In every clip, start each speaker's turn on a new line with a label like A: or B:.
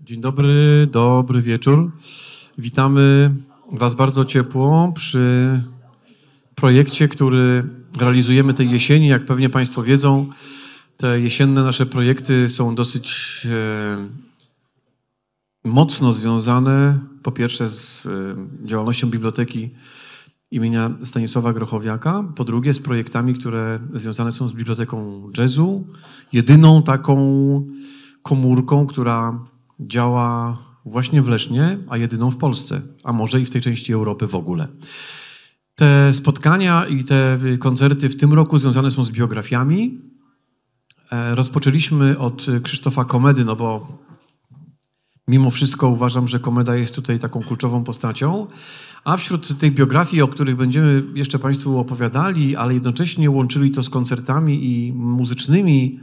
A: Dzień dobry, dobry wieczór. Witamy Was bardzo ciepło przy projekcie, który realizujemy tej jesieni. Jak pewnie Państwo wiedzą, te jesienne nasze projekty są dosyć e, mocno związane po pierwsze z e, działalnością biblioteki imienia Stanisława Grochowiaka, po drugie z projektami, które związane są z biblioteką jazzu, jedyną taką komórką, która działa właśnie w Lesznie, a jedyną w Polsce, a może i w tej części Europy w ogóle. Te spotkania i te koncerty w tym roku związane są z biografiami. E, rozpoczęliśmy od Krzysztofa Komedy, no bo mimo wszystko uważam, że Komeda jest tutaj taką kluczową postacią. A wśród tych biografii, o których będziemy jeszcze Państwu opowiadali, ale jednocześnie łączyli to z koncertami i muzycznymi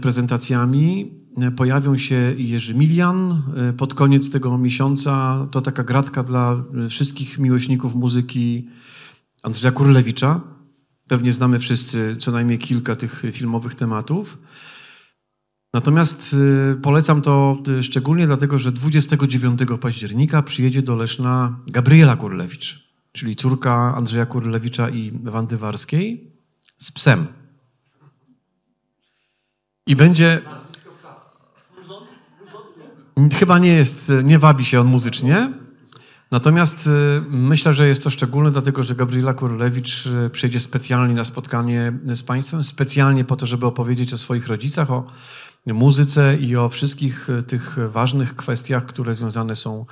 A: prezentacjami. Pojawią się Jerzy Milian e, pod koniec tego miesiąca. To taka gratka dla wszystkich miłośników muzyki Andrzeja Kurlewicza. Pewnie znamy wszyscy co najmniej kilka tych filmowych tematów. Natomiast e, polecam to e, szczególnie dlatego, że 29 października przyjedzie do Leszna Gabriela Kurlewicz, czyli córka Andrzeja Kurlewicza i Wandy Warskiej z psem. I będzie... Chyba nie jest, nie wabi się on muzycznie, Natomiast y, myślę, że jest to szczególne, dlatego że Gabriela Kurlewicz y, przyjedzie specjalnie na spotkanie z Państwem, specjalnie po to, żeby opowiedzieć o swoich rodzicach, o muzyce i o wszystkich y, tych ważnych kwestiach, które związane są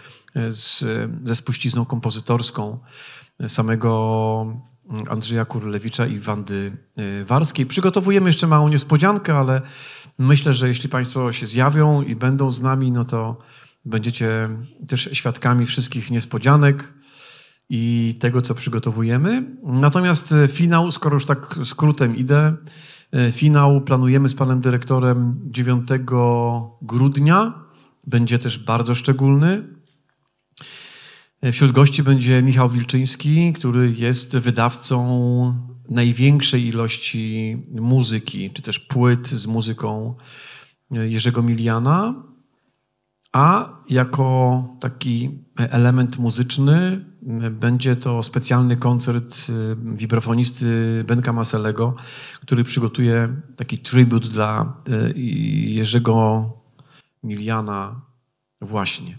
A: z, ze spuścizną kompozytorską samego Andrzeja Kurlewicza i Wandy e, Warskiej. Przygotowujemy jeszcze małą niespodziankę, ale myślę, że jeśli Państwo się zjawią i będą z nami, no to będziecie też świadkami wszystkich niespodzianek i tego, co przygotowujemy. Natomiast e, finał, skoro już tak skrótem idę, e, finał planujemy z panem dyrektorem 9 grudnia. Będzie też bardzo szczególny. E, wśród gości będzie Michał Wilczyński, który jest wydawcą największej ilości muzyki, czy też płyt z muzyką e, Jerzego Miliana. A jako taki element muzyczny e, będzie to specjalny koncert wibrafonisty Benka Maselego, który przygotuje taki tribut dla Jerzego Miliana Właśnie.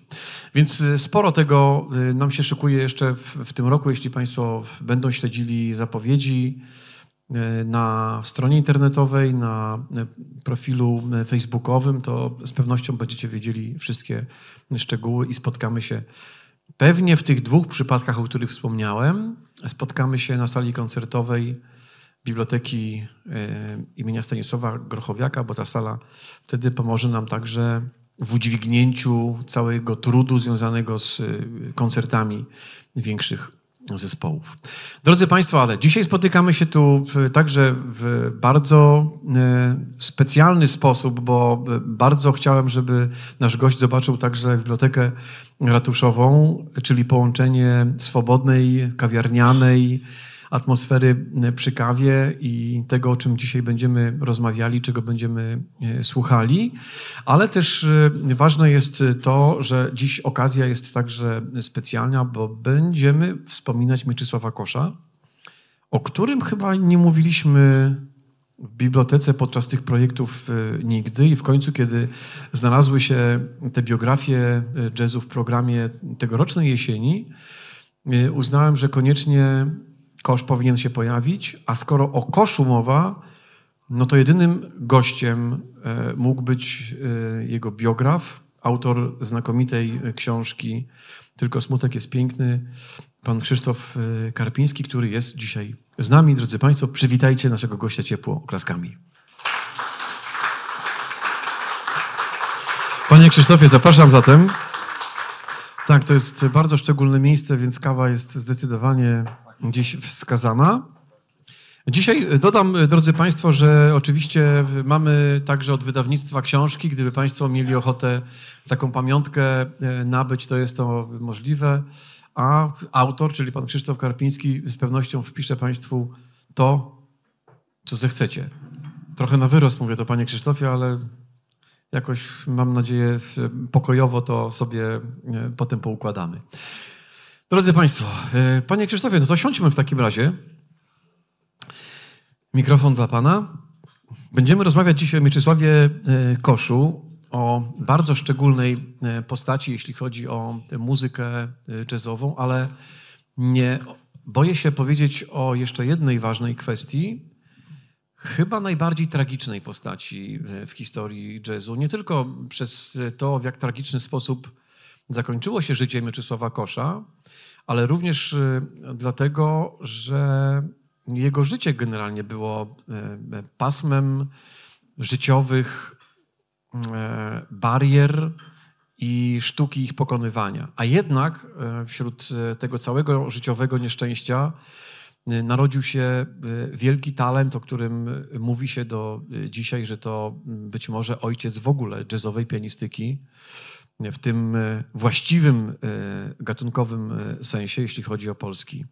A: Więc y, sporo tego y, nam się szykuje jeszcze w, w, tym roku. Jeśli Państwo będą śledzili zapowiedzi y, na stronie internetowej, na profilu facebookowym, to z pewnością będziecie wiedzieli wszystkie szczegóły i spotkamy się pewnie w tych dwóch przypadkach, o których wspomniałem. Spotkamy się na sali koncertowej. Biblioteki imienia Stanisława Grochowiaka, bo ta sala wtedy pomoże nam także w udźwignięciu całego trudu związanego z y, koncertami większych zespołów. Drodzy Państwo, ale dzisiaj spotykamy się tu w, także w bardzo y, specjalny sposób, bo y, bardzo chciałem, żeby nasz gość zobaczył także bibliotekę ratuszową, czyli połączenie swobodnej, kawiarnianej, atmosfery e, przy kawie i tego, o czym dzisiaj będziemy rozmawiali, czego będziemy e, słuchali. Ale też e, ważne jest to, że dziś okazja jest także specjalna, bo będziemy wspominać Mieczysława Kosza, o którym chyba nie mówiliśmy w bibliotece podczas tych projektów nigdy i w końcu, kiedy znalazły się te biografie jazzu w programie tegorocznej jesieni, uznałem, że koniecznie kosz powinien się pojawić, a skoro o koszu mowa, no to jedynym gościem e, mógł być e, jego biograf, autor znakomitej e, książki Tylko smutek jest piękny, pan Krzysztof Karpiński, który jest dzisiaj z nami. Drodzy Państwo, przywitajcie naszego gościa ciepło oklaskami. Panie Krzysztofie, zapraszam zatem. Tak, to jest bardzo szczególne miejsce, więc kawa jest zdecydowanie dziś wskazana. Dzisiaj dodam, drodzy Państwo, że oczywiście mamy także od wydawnictwa książki. Gdyby Państwo mieli ochotę taką pamiątkę e, nabyć, to jest to możliwe. A autor, czyli pan Krzysztof Karpiński, z pewnością wpisze Państwu to, co zechcecie. Trochę na wyrost mówię to, panie Krzysztofie, ale jakoś mam nadzieję pokojowo to sobie e, potem poukładamy. Drodzy Państwo, e, Panie Krzysztofie, no to siądźmy w takim razie. Mikrofon dla Pana. Będziemy rozmawiać dzisiaj o Mieczysławie e, Koszu, o bardzo szczególnej e, postaci, jeśli chodzi o muzykę jazzową, ale nie boję się powiedzieć o jeszcze jednej ważnej kwestii, chyba najbardziej tragicznej postaci w historii jazzu. Nie tylko przez to, w jak tragiczny sposób zakończyło się życie Mieczysława Kosza, ale również y, dlatego, że jego życie generalnie było y, pasmem życiowych y, barier i sztuki ich pokonywania. A jednak wśród tego całego życiowego nieszczęścia narodził się wielki talent, o którym mówi się do dzisiaj, że to być może ojciec w ogóle jazzowej pianistyki. E, w tym e, właściwym e, gatunkowym sensie, jeśli chodzi o polski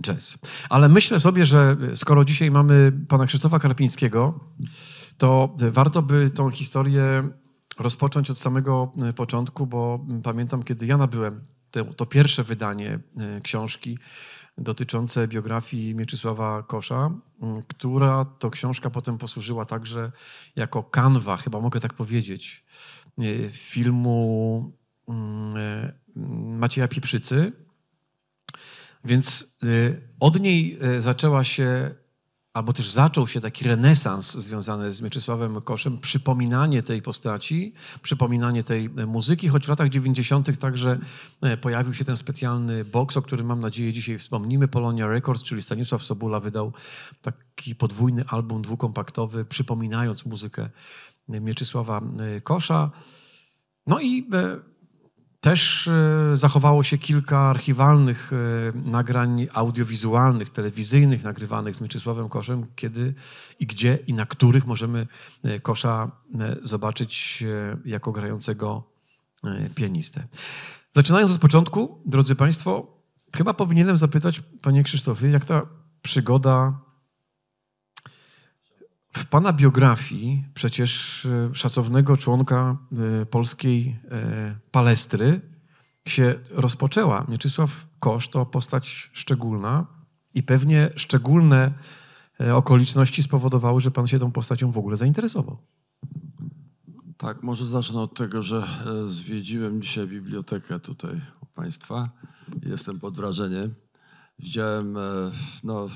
A: jazz. Ale myślę sobie, że skoro dzisiaj mamy pana Krzysztofa Karpińskiego, to warto by tą historię rozpocząć od samego początku, bo pamiętam, kiedy ja nabyłem te, to pierwsze wydanie książki dotyczące biografii Mieczysława Kosza, która to książka potem posłużyła także jako kanwa, chyba mogę tak powiedzieć, E, filmu mm, e, Macieja Pieprzycy. Więc e, od niej zaczęła się, albo też zaczął się taki renesans związany z Mieczysławem Koszem, przypominanie tej postaci, przypominanie tej muzyki, choć w latach 90. także pojawił się ten specjalny box, o którym mam nadzieję dzisiaj wspomnimy. Polonia Records, czyli Stanisław Sobula wydał taki podwójny album dwukompaktowy, przypominając muzykę Mieczysława y, Kosza. No i y, też y, zachowało się kilka archiwalnych nagrań audiowizualnych, telewizyjnych, nagrywanych z Mieczysławem Koszem, kiedy i gdzie i na których możemy Kosza zobaczyć jako grającego pianistę. Zaczynając od początku, drodzy Państwo, chyba powinienem zapytać, Panie Krzysztofie, jak ta przygoda w pana biografii przecież e, szacownego członka e, polskiej e, palestry się rozpoczęła. Mieczysław Kosz to postać szczególna i pewnie szczególne okoliczności spowodowały, że pan się tą postacią w ogóle zainteresował.
B: Tak, może zacznę od tego, że zwiedziłem dzisiaj bibliotekę tutaj u państwa. Jestem pod wrażeniem. Widziałem no,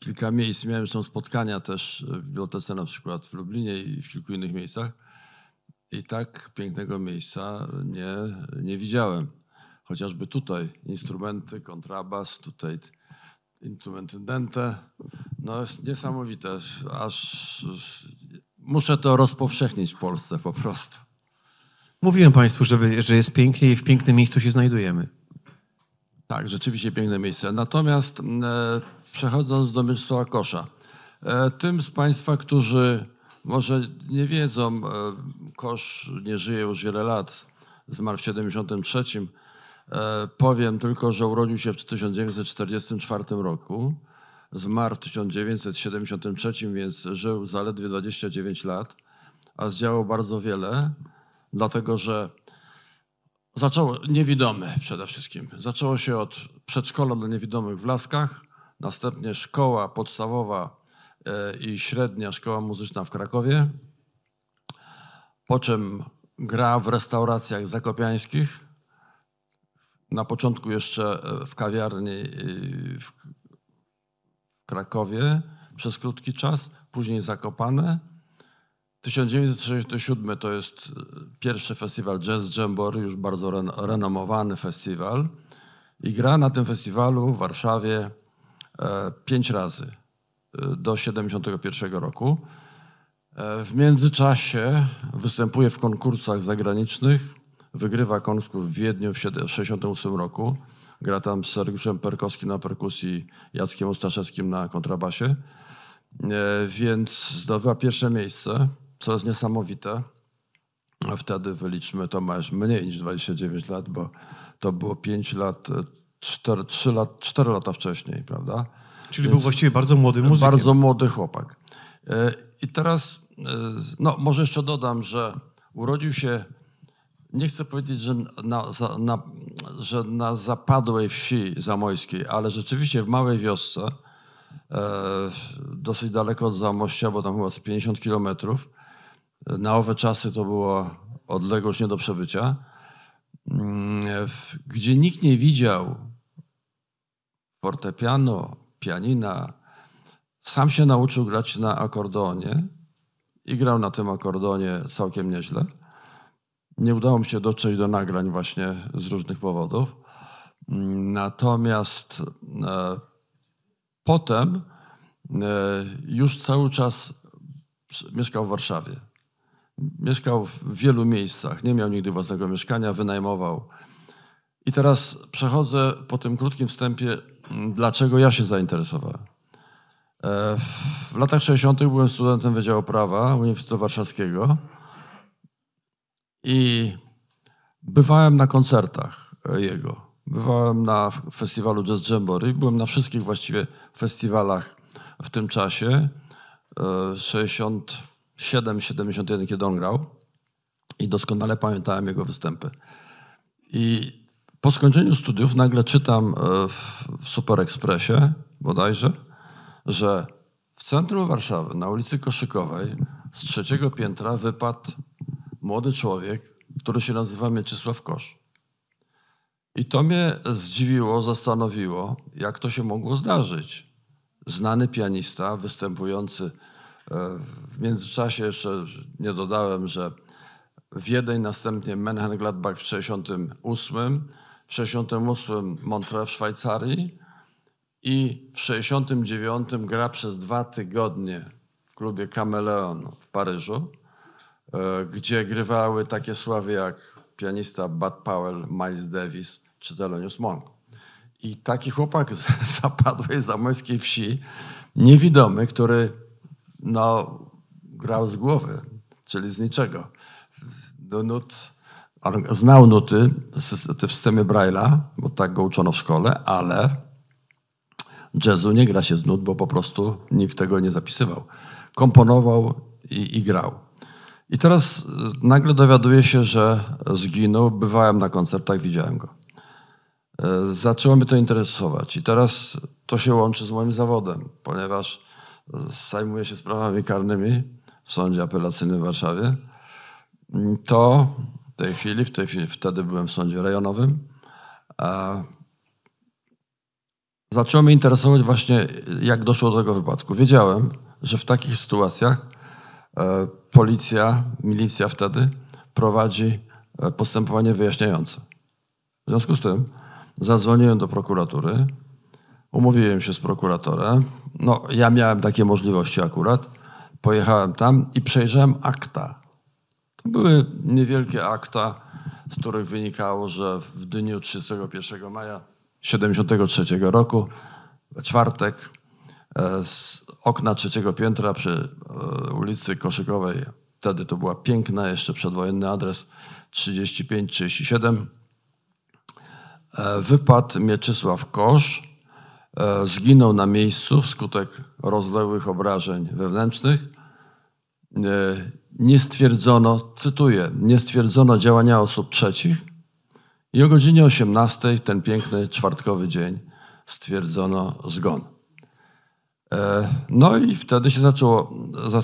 B: kilka miejsc, miałem spotkania też w bibliotece na przykład w Lublinie i w kilku innych miejscach. I tak pięknego miejsca nie, nie widziałem. Chociażby tutaj instrumenty, kontrabas, tutaj instrumenty dente. No jest niesamowite. Aż muszę to rozpowszechnić w Polsce po prostu. Mówiłem Państwu, żeby, że jest pięknie i w pięknym miejscu się znajdujemy. Tak, rzeczywiście piękne miejsce. Natomiast e, przechodząc do Mysława Kosza. E, tym z Państwa, którzy może nie wiedzą, e, Kosz nie żyje już wiele lat, zmarł w 73. E, powiem tylko, że urodził się w 1944 roku, zmarł w 1973, więc żył zaledwie 29 lat, a zdziałał bardzo wiele, dlatego że zaczęło, niewidomy przede wszystkim, zaczęło się od przedszkola dla niewidomych w Laskach, następnie szkoła podstawowa e, i średnia szkoła muzyczna w Krakowie, po czym gra w restauracjach zakopiańskich, na początku jeszcze e, w kawiarni w Krakowie przez krótki czas, później Zakopane. 1967 to jest e, pierwszy festiwal Jazz Jamboree, już bardzo renomowany festiwal. I gra na tym festiwalu w Warszawie E, pięć razy e, do 71 roku. E, w międzyczasie występuje w konkursach zagranicznych, wygrywa konkurs w Wiedniu w 1968 roku. Gra tam z Sergiuszem Perkowskim na perkusji, Jackiem Ostaszewskim na kontrabasie. Więc zdobyła pierwsze miejsce, co jest niesamowite. Wtedy wyliczmy, to masz mniej niż 29 lat, bo to było 5 lat 4, 3 lat, 4 lata wcześniej, prawda? Czyli Więc był właściwie bardzo młody muzykiem. Bardzo młody chłopak. E, I teraz, e, no może jeszcze dodam, że urodził się, nie chcę powiedzieć, że na, na, że na zapadłej wsi zamojskiej, ale rzeczywiście w małej wiosce, e, dosyć daleko od Zamościa, bo tam chyba z 50 kilometrów. Na owe czasy to było odległość nie do przebycia, mm, gdzie nikt nie widział fortepianu, pianina. Sam się nauczył grać na akordonie i grał na tym akordonie całkiem nieźle. Nie udało mi się dotrzeć do nagrań właśnie z różnych powodów. Natomiast e, potem e, już cały czas mieszkał w Warszawie. Mieszkał w wielu miejscach, nie miał nigdy własnego mieszkania, wynajmował. I teraz przechodzę po tym krótkim wstępie dlaczego ja się zainteresowałem. E, w latach 60. byłem studentem Wydziału Prawa Uniwersytetu Warszawskiego i bywałem na koncertach jego. Bywałem na festiwalu Jazz Jamboree, byłem na wszystkich właściwie festiwalach w tym czasie. 67-71, e, kiedy on grał i doskonale pamiętałem jego występy. I po skończeniu studiów nagle czytam e, w, w Super Expressie bodajże, że w centrum Warszawy, na ulicy Koszykowej, z trzeciego piętra wypadł młody człowiek, który się nazywa Mieczysław Kosz. I to mnie zdziwiło, zastanowiło, jak to się mogło zdarzyć. Znany pianista, występujący e, w międzyczasie, jeszcze nie dodałem, że Wiedeń, następnie Gladbach w 1968, w Montreux w Szwajcarii i w 69 gra przez dwa tygodnie w klubie Cameleon w Paryżu, e, gdzie grywały takie sławy jak pianista Bud Powell, Miles Davis czy Thelonious Monk. I taki chłopak z zapadłej zamojskiej wsi, niewidomy, który no, grał z głowy, czyli z niczego, do nut znał nuty w systemie Braille'a, bo tak go uczono w szkole, ale jazzu nie gra się z nut, bo po prostu nikt tego nie zapisywał. Komponował i, i grał. I teraz y, nagle dowiaduję się, że zginął. Bywałem na koncertach, widziałem go. Y, zaczęło mnie to interesować i teraz to się łączy z moim zawodem, ponieważ y, zajmuję się sprawami karnymi w Sądzie Apelacyjnym w Warszawie. To tej chwili. W tej chwili wtedy byłem w sądzie rejonowym. E, zaczęło mnie interesować właśnie, jak doszło do tego wypadku. Wiedziałem, że w takich sytuacjach e, policja, milicja wtedy prowadzi e, postępowanie wyjaśniające. W związku z tym zadzwoniłem do prokuratury, umówiłem się z prokuratorem. No, ja miałem takie możliwości akurat. Pojechałem tam i przejrzałem akta to były niewielkie akta, z których wynikało, że w dniu 31 maja 1973 roku, czwartek, e, z okna trzeciego piętra przy e, ulicy Koszykowej, wtedy to była piękna, jeszcze przedwojenny adres 35-37, e, wypadł Mieczysław Kosz, zginął na miejscu wskutek rozległych obrażeń wewnętrznych nie stwierdzono, cytuję, nie stwierdzono działania osób trzecich i o godzinie 18 ten piękny czwartkowy dzień stwierdzono zgon. E, no i wtedy się zaczęło,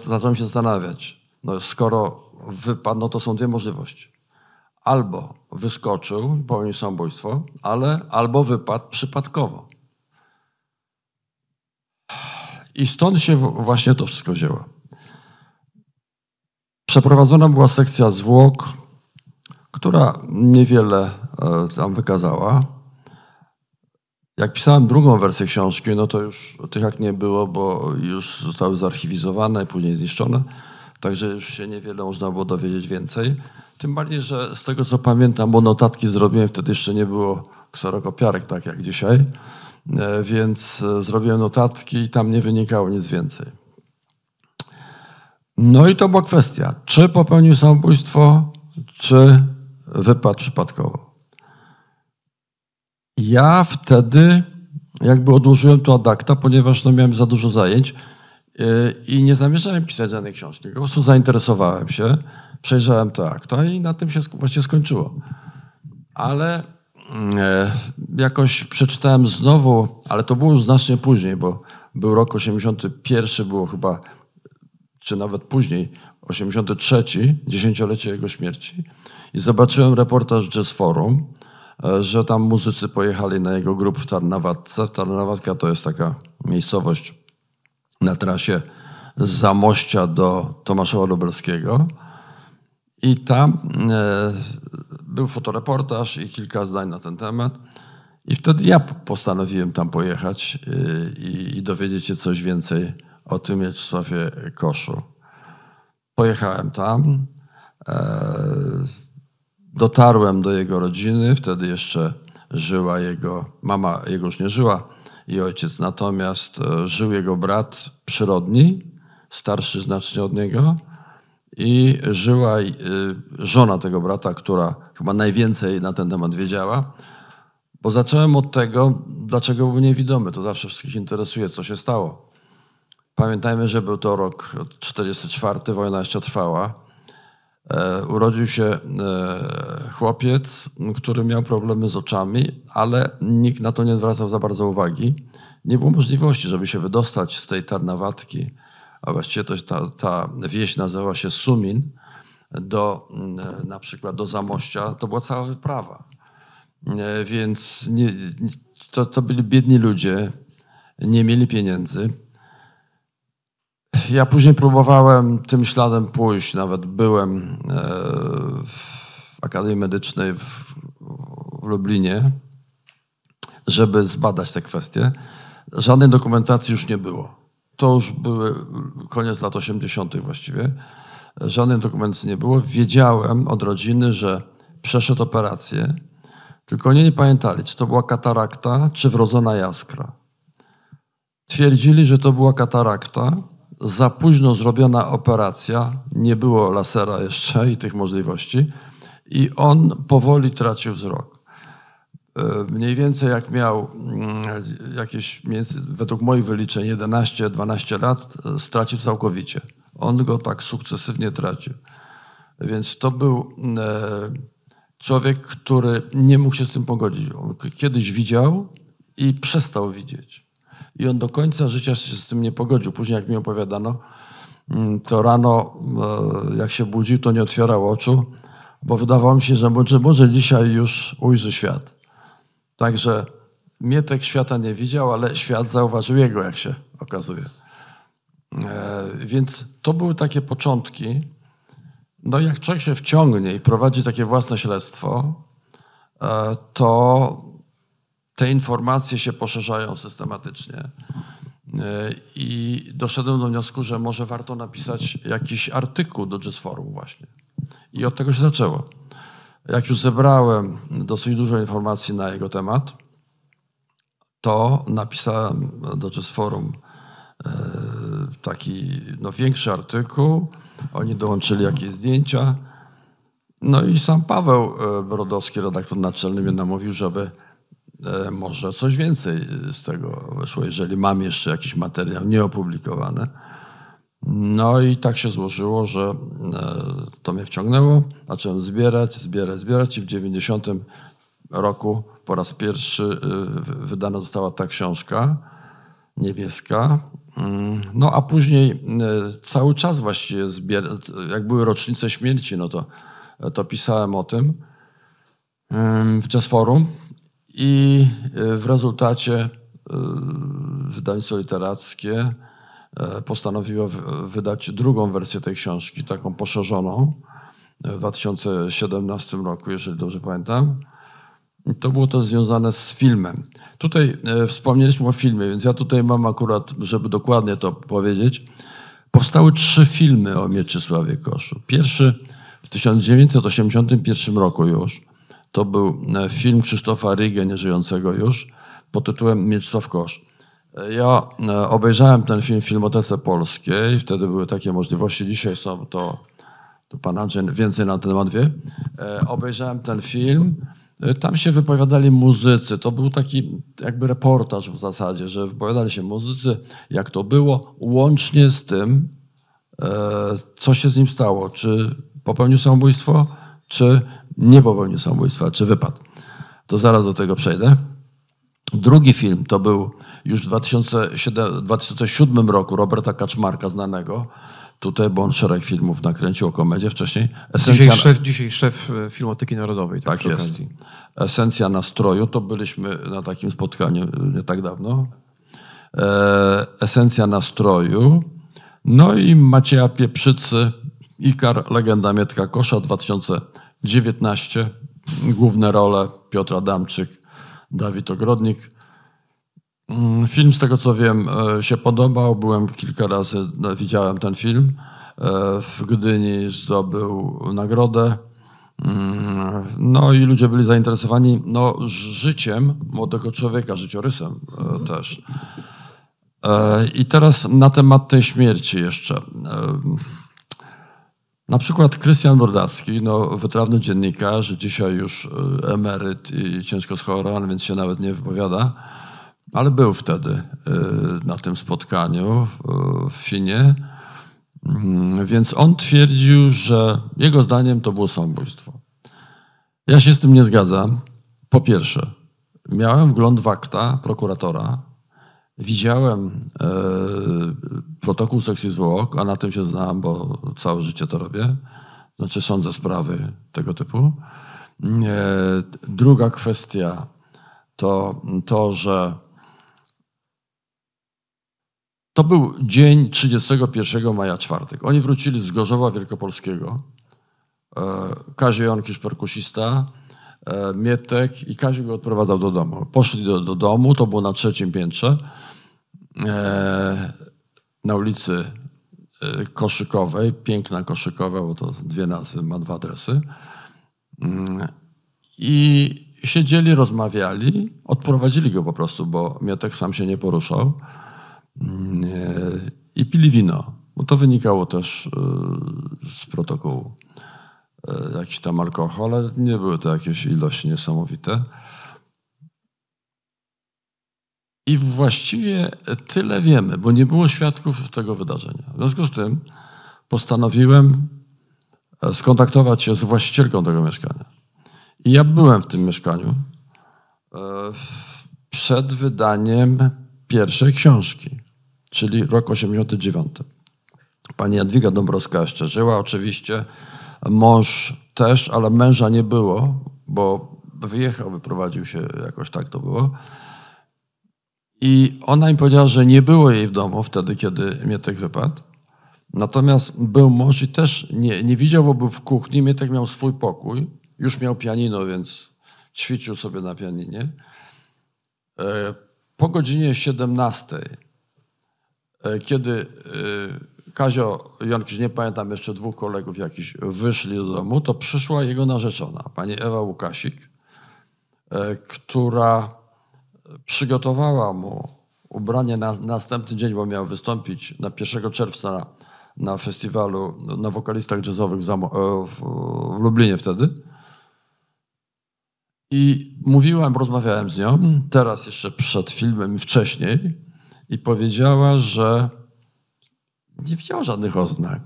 B: zacząłem się zastanawiać, no skoro wypadł, no to są dwie możliwości. Albo wyskoczył, popełnił samobójstwo, ale albo wypadł przypadkowo. I stąd się właśnie to wszystko wzięło. Przeprowadzona była sekcja zwłok, która niewiele e, tam wykazała. Jak pisałem drugą wersję książki, no to już tych jak nie było, bo już zostały zarchiwizowane, później zniszczone, także już się niewiele można było dowiedzieć więcej. Tym bardziej, że z tego co pamiętam, bo notatki zrobiłem, wtedy jeszcze nie było ksorokopiarek tak jak dzisiaj, e, więc e, zrobiłem notatki i tam nie wynikało nic więcej. No i to była kwestia, czy popełnił samobójstwo, czy wypadł przypadkowo. Ja wtedy jakby odłożyłem to adakta, ponieważ no miałem za dużo zajęć yy, i nie zamierzałem pisać żadnej książki. Po prostu zainteresowałem się, przejrzałem te akta i na tym się właśnie skończyło. Ale yy, jakoś przeczytałem znowu, ale to było już znacznie później, bo był rok 81, było chyba czy nawet później, 83, dziesięciolecie jego śmierci. I zobaczyłem reportaż Jazz Forum, e, że tam muzycy pojechali na jego grup w Tarnawadce. Tarnawadka to jest taka miejscowość na trasie z Zamościa do Tomaszowa Lubelskiego. I tam e, był fotoreportaż i kilka zdań na ten temat. I wtedy ja postanowiłem tam pojechać e, i, i dowiedzieć się coś więcej o tym Mieczysławie Koszu. Pojechałem tam, e, dotarłem do jego rodziny, wtedy jeszcze żyła jego mama, jego już nie żyła, i ojciec. Natomiast e, żył jego brat przyrodni, starszy znacznie od niego, i żyła e, żona tego brata, która chyba najwięcej na ten temat wiedziała. Bo zacząłem od tego, dlaczego był niewidomy. To zawsze wszystkich interesuje, co się stało. Pamiętajmy, że był to rok 44, wojna jeszcze trwała. E, urodził się e, chłopiec, który miał problemy z oczami, ale nikt na to nie zwracał za bardzo uwagi. Nie było możliwości, żeby się wydostać z tej tarnawatki, a właściwie to, ta, ta wieś nazywała się Sumin, do, mm, e, na przykład do Zamościa. To była cała wyprawa. Więc nie, to, to byli biedni ludzie, nie mieli pieniędzy ja później próbowałem tym śladem pójść, nawet byłem e, w Akademii Medycznej w, Lublinie, żeby zbadać te kwestie. Żadnej dokumentacji już nie było. To już były koniec lat 80. właściwie. Żadnej dokumentacji nie było. Wiedziałem od rodziny, że przeszedł operację, tylko oni nie pamiętali, czy to była katarakta, czy wrodzona jaskra. Twierdzili, że to była katarakta, za późno zrobiona operacja, nie było lasera jeszcze i tych możliwości, i on powoli tracił wzrok. E, mniej więcej jak miał mm, jakieś, według moich wyliczeń, 11-12 lat, e, stracił całkowicie. On go tak sukcesywnie tracił. Więc to był e, człowiek, który nie mógł się z tym pogodzić. On kiedyś widział i przestał widzieć. I on do końca życia się z tym nie pogodził. Później, jak mi opowiadano, mm, to rano, e, jak się budził, to nie otwierał oczu, bo wydawało mi się, że może, może dzisiaj już ujrzy świat. Także Mietek świata nie widział, ale świat zauważył jego, jak się okazuje. E, więc to były takie początki. No jak człowiek się wciągnie i prowadzi takie własne śledztwo, e, to te informacje się poszerzają systematycznie. E, I doszedłem do wniosku, że może warto napisać jakiś artykuł do Jazz Forum właśnie. I od tego się zaczęło. Jak już zebrałem dosyć dużo informacji na jego temat, to napisałem do Jazz Forum e, taki no, większy artykuł. Oni dołączyli jakieś zdjęcia. No i sam Paweł e, Brodowski, redaktor naczelny, mnie namówił, żeby E, może coś więcej e, z tego wyszło, jeżeli mam jeszcze jakiś materiał nieopublikowany. No i tak się złożyło, że e, to mnie wciągnęło. Zacząłem zbierać, zbierać, zbierać i w 90 roku po raz pierwszy wydana została ta książka niebieska. Mm, no a później cały czas właściwie jak były rocznice śmierci, no to, to pisałem o tym w Jazz Forum i e, w rezultacie e, wydawnictwo literackie e, postanowiło wydać drugą wersję tej książki, taką poszerzoną w 2017 roku, jeżeli dobrze pamiętam. To było też związane z filmem. Tutaj wspomnieliśmy o filmie, więc ja tutaj mam akurat, żeby dokładnie to powiedzieć, powstały trzy filmy o Mieczysławie Koszu. Pierwszy w 1981 roku już, to był e, film Krzysztofa nie nieżyjącego już, pod tytułem w Kosz. E, ja e, obejrzałem ten film w Filmotece Polskiej, wtedy były takie możliwości, dzisiaj są to, to pan Andrzej więcej na ten temat wie. Obejrzałem ten film, tam się wypowiadali muzycy. To był taki jakby reportaż w zasadzie, że wypowiadali się muzycy, jak to było, łącznie z tym, co się z nim stało. Czy popełnił samobójstwo? czy nie popełnił samobójstwa, czy wypadł. To zaraz do tego przejdę. Drugi film to był już w 2007, 2007 roku Roberta Kaczmarka, znanego tutaj, bo on szereg filmów nakręcił o komedzie wcześniej. Esencja... Dzisiaj, szef, dzisiaj szef e, Filmotyki Narodowej. Tak, tak jest. Esencja nastroju, to byliśmy na takim spotkaniu e, nie tak dawno. E, Esencja nastroju. No i Macieja Pieprzycy, Ikar, legenda Mietka Kosza 2019. Główne role Piotr Adamczyk, Dawid Ogrodnik. Mm, film, z tego co wiem, e, się podobał. Byłem kilka razy, no, widziałem ten film. E, w Gdyni zdobył nagrodę. Mm, no i ludzie byli zainteresowani no, życiem młodego człowieka, życiorysem e, też. I teraz na temat tej śmierci jeszcze. Na przykład Krystian Bordacki, no, wytrawny dziennikarz, dzisiaj już y, emeryt i ciężko schorowany, więc się nawet nie wypowiada, ale był wtedy y, na tym spotkaniu w y, Finie. Mm, więc on twierdził, że jego zdaniem to było samobójstwo. Ja się z tym nie zgadzam. Po pierwsze, miałem wgląd w akta prokuratora, Widziałem y, protokół sekcji zwłok, a na tym się znam, bo całe życie to robię. Znaczy sądzę sprawy tego typu. E, druga kwestia to to, że to był dzień 31 maja, czwartek. Oni wrócili z Gorzowa Wielkopolskiego. Y, Kazie Jonkisz, perkusista, E, Mietek i Kaziu go odprowadzał do domu. Poszli do, do domu, to było na trzecim piętrze, e, na ulicy e, Koszykowej, piękna Koszykowa, bo to dwie nazwy, ma dwa adresy. Mm, I siedzieli, rozmawiali, odprowadzili go po prostu, bo Mietek sam się nie poruszał. Mm, I pili wino, bo to wynikało też z protokołu. E, jakiś tam alkohol, ale nie były to jakieś ilości niesamowite. I właściwie tyle wiemy, bo nie było świadków tego wydarzenia. W związku z tym postanowiłem e, skontaktować się z właścicielką tego mieszkania. I ja byłem w tym mieszkaniu e, przed wydaniem pierwszej książki, czyli rok 89. Pani Jadwiga Dąbrowska jeszcze żyła oczywiście. Mąż też, ale męża nie było, bo wyjechał, wyprowadził się, jakoś tak to było. I ona mi powiedziała, że nie było jej w domu wtedy, kiedy Mietek wypadł. Natomiast był mąż i też nie, nie widział, bo był w kuchni. Mietek miał swój pokój. Już miał pianino, więc ćwiczył sobie na pianinie. E, po godzinie 17, e, kiedy e, Kazio Jankisz nie pamiętam jeszcze dwóch kolegów jakiś, wyszli do domu, to przyszła jego narzeczona, pani Ewa Łukasik, e, która przygotowała mu ubranie na następny dzień, bo miał wystąpić na 1 czerwca na, na festiwalu na wokalistach jazzowych e, w, w, Lublinie wtedy. I mówiłem, rozmawiałem z nią, teraz jeszcze przed filmem i wcześniej, i powiedziała, że nie widziała żadnych oznak.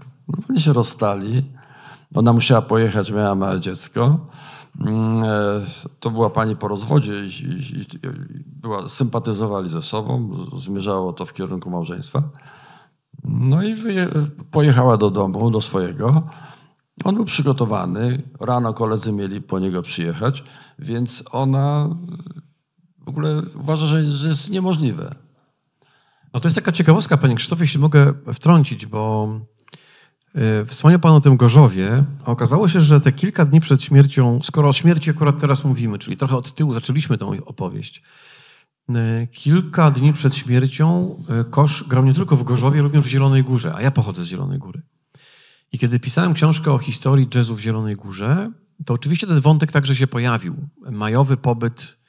B: oni się rozstali. Ona musiała pojechać, miała małe dziecko. Mm, e, to była pani po rozwodzie i, i, i była, sympatyzowali ze sobą, zmierzało to w kierunku małżeństwa. No i wyje, pojechała do domu, do swojego. On był przygotowany, rano koledzy mieli po niego przyjechać, więc ona
A: w ogóle uważa, że jest niemożliwe. No to jest taka ciekawostka, panie Krzysztofie, jeśli mogę wtrącić, bo e, Wspomniał Pan o tym Gorzowie, a okazało się, że te kilka dni przed śmiercią, skoro o śmierci akurat teraz mówimy, czyli trochę od tyłu zaczęliśmy tę opowieść, e, kilka dni przed śmiercią e, Kosz grał nie tylko w Gorzowie, również w Zielonej Górze, a ja pochodzę z Zielonej Góry. I kiedy pisałem książkę o historii jazzu w Zielonej Górze, to oczywiście ten wątek także się pojawił. Majowy pobyt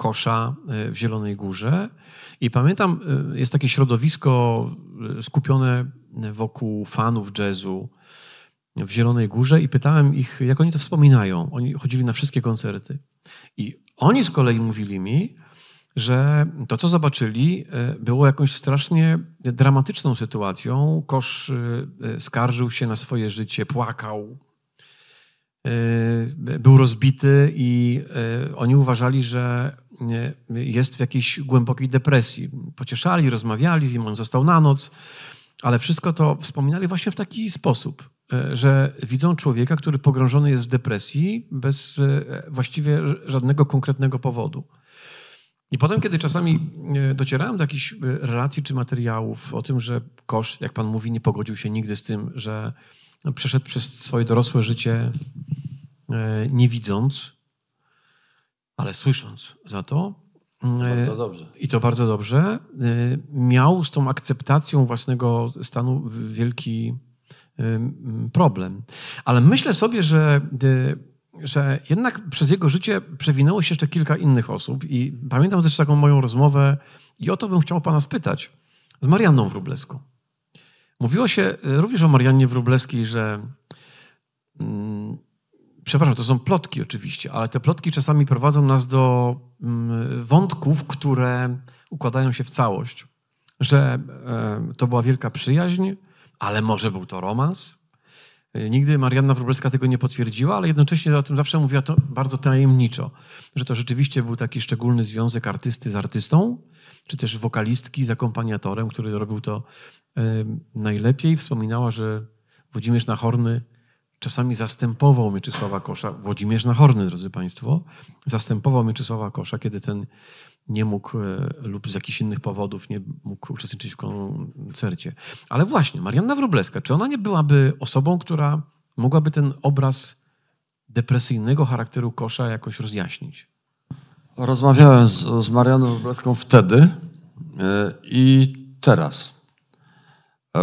A: kosza e, w Zielonej Górze. I pamiętam, e, jest takie środowisko e, skupione wokół fanów jazzu w Zielonej Górze i pytałem ich, jak oni to wspominają. Oni chodzili na wszystkie koncerty. I oni z kolei mówili mi, że to, co zobaczyli, było jakąś strasznie dramatyczną sytuacją. Kosz skarżył się na swoje życie, płakał, był rozbity i oni uważali, że jest w jakiejś głębokiej depresji. Pocieszali, rozmawiali z nim, on został na noc, ale wszystko to wspominali właśnie w taki sposób, e, że widzą człowieka, który pogrążony jest w depresji bez e, właściwie żadnego konkretnego powodu. I potem, kiedy czasami e, docierałem do jakichś relacji czy materiałów o tym, że Kosz, jak pan mówi, nie pogodził się nigdy z tym, że przeszedł przez swoje dorosłe życie nie widząc, ale słysząc za to.
B: E,
A: I to bardzo dobrze. E, miał z tą akceptacją własnego stanu wielki e, problem. Ale myślę sobie, że, że jednak przez jego życie przewinęło się jeszcze kilka innych osób. I pamiętam też taką moją rozmowę, i o to bym chciał pana spytać, z Marianną Wróbleską. Mówiło się również o Mariannie Wróbleskiej, że mm, przepraszam, to są plotki oczywiście, ale te plotki czasami prowadzą nas do mm, wątków, które układają się w całość. Że e, to była wielka przyjaźń, ale może był to romans. E, nigdy Marianna Wróblewska tego nie potwierdziła, ale jednocześnie o tym zawsze mówiła to bardzo tajemniczo, że to rzeczywiście był taki szczególny związek artysty z artystą, czy też wokalistki z akompaniatorem, który robił to e, najlepiej. Wspominała, że Włodzimierz Nachorny, czasami zastępował Mieczysława Kosza, Włodzimierz Nachorny, drodzy Państwo, zastępował Mieczysława Kosza, kiedy ten nie mógł e, lub z jakichś innych powodów nie mógł uczestniczyć w koncercie. Ale właśnie, Marianna Wróbleska, czy ona nie byłaby osobą, która mogłaby ten obraz depresyjnego charakteru Kosza jakoś rozjaśnić? Rozmawiałem z,
B: z Marianną Wróbleską wtedy e, i teraz.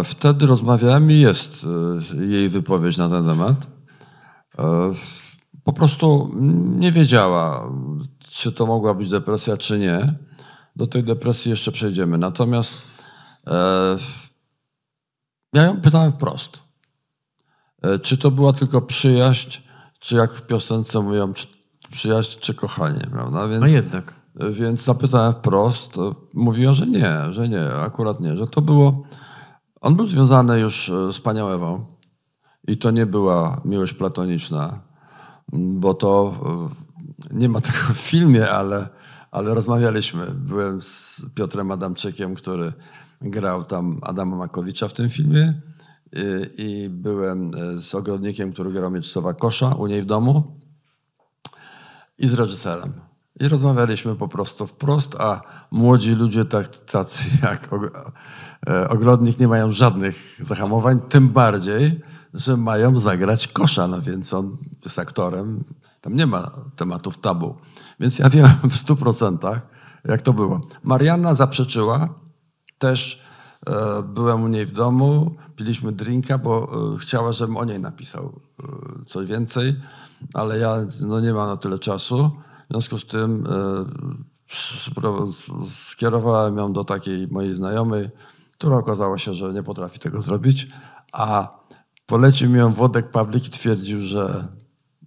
B: Wtedy rozmawiałem i jest e, jej wypowiedź na ten temat. E, po prostu nie wiedziała, czy to mogła być depresja, czy nie. Do tej depresji jeszcze przejdziemy. Natomiast e, ja ją pytałem wprost. Czy to była tylko przyjaźń, czy jak w piosence mówią, czy przyjaźń, czy kochanie, prawda? Więc, no jednak. Więc zapytałem wprost. Mówiła, że nie, że nie, akurat nie, że to było on był związany już e, z panią Ewą i to nie była miłość platoniczna, bo to e, nie ma tego w filmie, ale, ale rozmawialiśmy. Byłem z Piotrem Adamczykiem, który grał tam Adama Makowicza w tym filmie i, i byłem e, z ogrodnikiem, który grał Mieczysława Kosza u niej w domu i z reżyserem. I rozmawialiśmy po prostu wprost, a młodzi ludzie tak, tacy jak e, ogrodnik nie mają żadnych zahamowań, tym bardziej, że mają zagrać kosza, no więc on jest aktorem, tam nie ma tematów tabu. Więc ja wiem w stu procentach, jak to było. Marianna zaprzeczyła, też e, byłem u niej w domu, piliśmy drinka, bo e, chciała, żebym o niej napisał coś więcej, ale ja no, nie mam na tyle czasu. W związku z tym e, skierowałem ją do takiej mojej znajomej, która okazała się, że nie potrafi tego zrobić, a polecił mi ją Wodek Pawlik i twierdził, że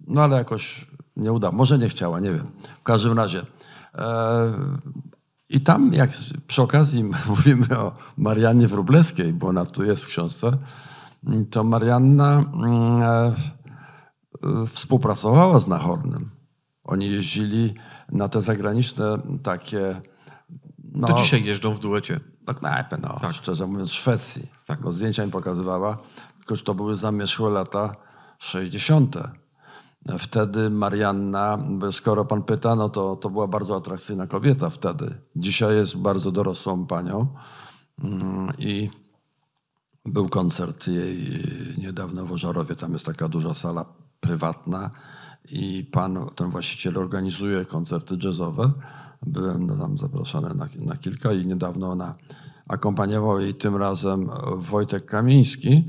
B: no ale jakoś nie uda. Może nie chciała, nie wiem. W każdym razie. E, I tam, jak przy okazji mówimy o Mariannie Wróblewskiej, bo ona tu jest w książce, to Marianna mm, e, współpracowała z Nahornym. Oni jeździli na te zagraniczne takie...
A: No, to dzisiaj jeżdżą w duecie.
B: Do knajpy, no, tak. szczerze mówiąc, Szwecji. Tak. Bo zdjęcia mi pokazywała, tylko że to były zamieszłe lata 60. Wtedy Marianna, skoro pan pyta, no to, to była bardzo atrakcyjna kobieta wtedy. Dzisiaj jest bardzo dorosłą panią mm, i był koncert jej y, niedawno w Ożarowie. Tam jest taka duża sala prywatna i pan, ten właściciel organizuje koncerty jazzowe. Byłem no, tam zaproszony na, na kilka i niedawno ona akompaniował jej tym razem Wojtek Kamiński,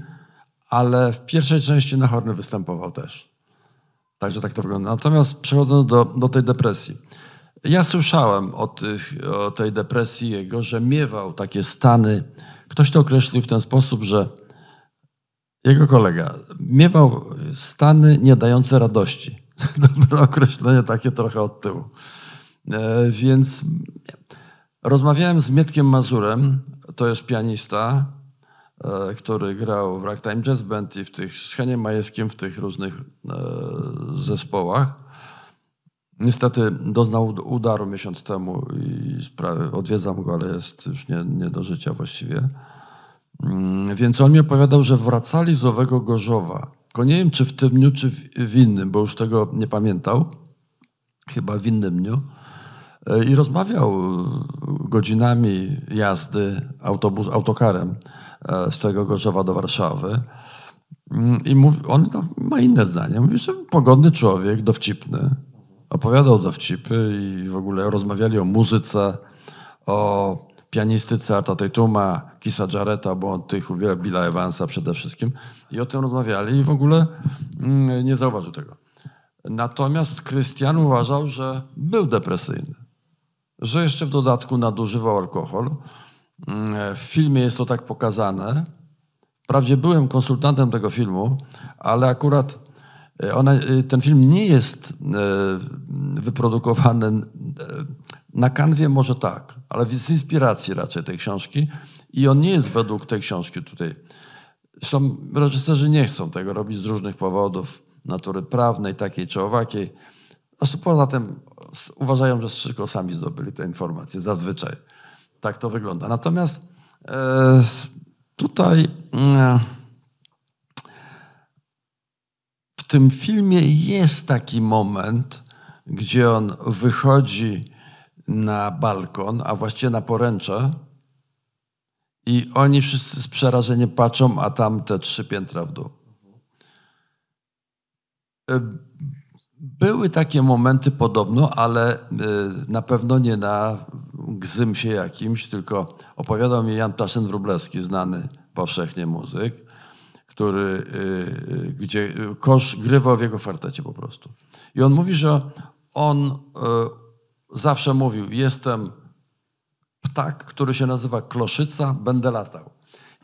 B: ale w pierwszej części na horny występował też. Także tak to wygląda. Natomiast przechodząc do, do tej depresji. Ja słyszałem o, tych, o tej depresji jego, że miewał takie stany. Ktoś to określił w ten sposób, że jego kolega miewał stany nie dające radości. dobre określenie, takie trochę od tyłu. E, więc rozmawiałem z Mietkiem Mazurem, to jest pianista, e, który grał w Ragtime Jazz Band i w tych, z Heniem Majewskim w tych różnych e, zespołach. Niestety doznał udaru miesiąc temu i sprawy, odwiedzam go, ale jest już nie, nie do życia właściwie. Mm, więc on mi opowiadał, że wracali z owego Gorzowa tylko nie wiem, czy w tym dniu, czy w innym, bo już tego nie pamiętał. Chyba w innym dniu. E, I rozmawiał e, godzinami jazdy autobus, autokarem e, z tego Gorzowa do Warszawy. Mm, I mówi, on ma inne zdanie. Mówi, że pogodny człowiek, dowcipny. Opowiadał dowcipy i w ogóle rozmawiali o muzyce, o pianistyce Arta Tatuma, Kisa Jarreta, bo on tych uwielbiał, Billa Evansa przede wszystkim. I o tym rozmawiali i w ogóle mm, nie zauważył tego. Natomiast Krystian uważał, że był depresyjny. Że jeszcze w dodatku nadużywał alkohol. Mm, w filmie jest to tak pokazane. Wprawdzie byłem konsultantem tego filmu, ale akurat e, ona, e, ten film nie jest e, wyprodukowany na kanwie może tak, ale z inspiracji raczej tej książki. I on nie jest według tej książki tutaj. Zresztą reżyserzy nie chcą tego robić z różnych powodów, natury prawnej, takiej czy owakiej. No, poza tym uważają, że tylko sami zdobyli te informacje, zazwyczaj. Tak to wygląda. Natomiast e, tutaj mm, e, w tym filmie jest taki moment, gdzie on wychodzi na balkon, a właściwie na poręcze. I oni wszyscy z przerażeniem patrzą, a tam te trzy piętra w dół. E, były takie momenty podobno, ale e, na pewno nie na gzymsie jakimś, tylko opowiadał mi Jan Taszyn Wróblewski, znany powszechnie muzyk, który, e, gdzie kosz grywał w jego fartecie po prostu. I on mówi, że on zawsze mówił, jestem ptak, który się nazywa kloszyca, będę latał.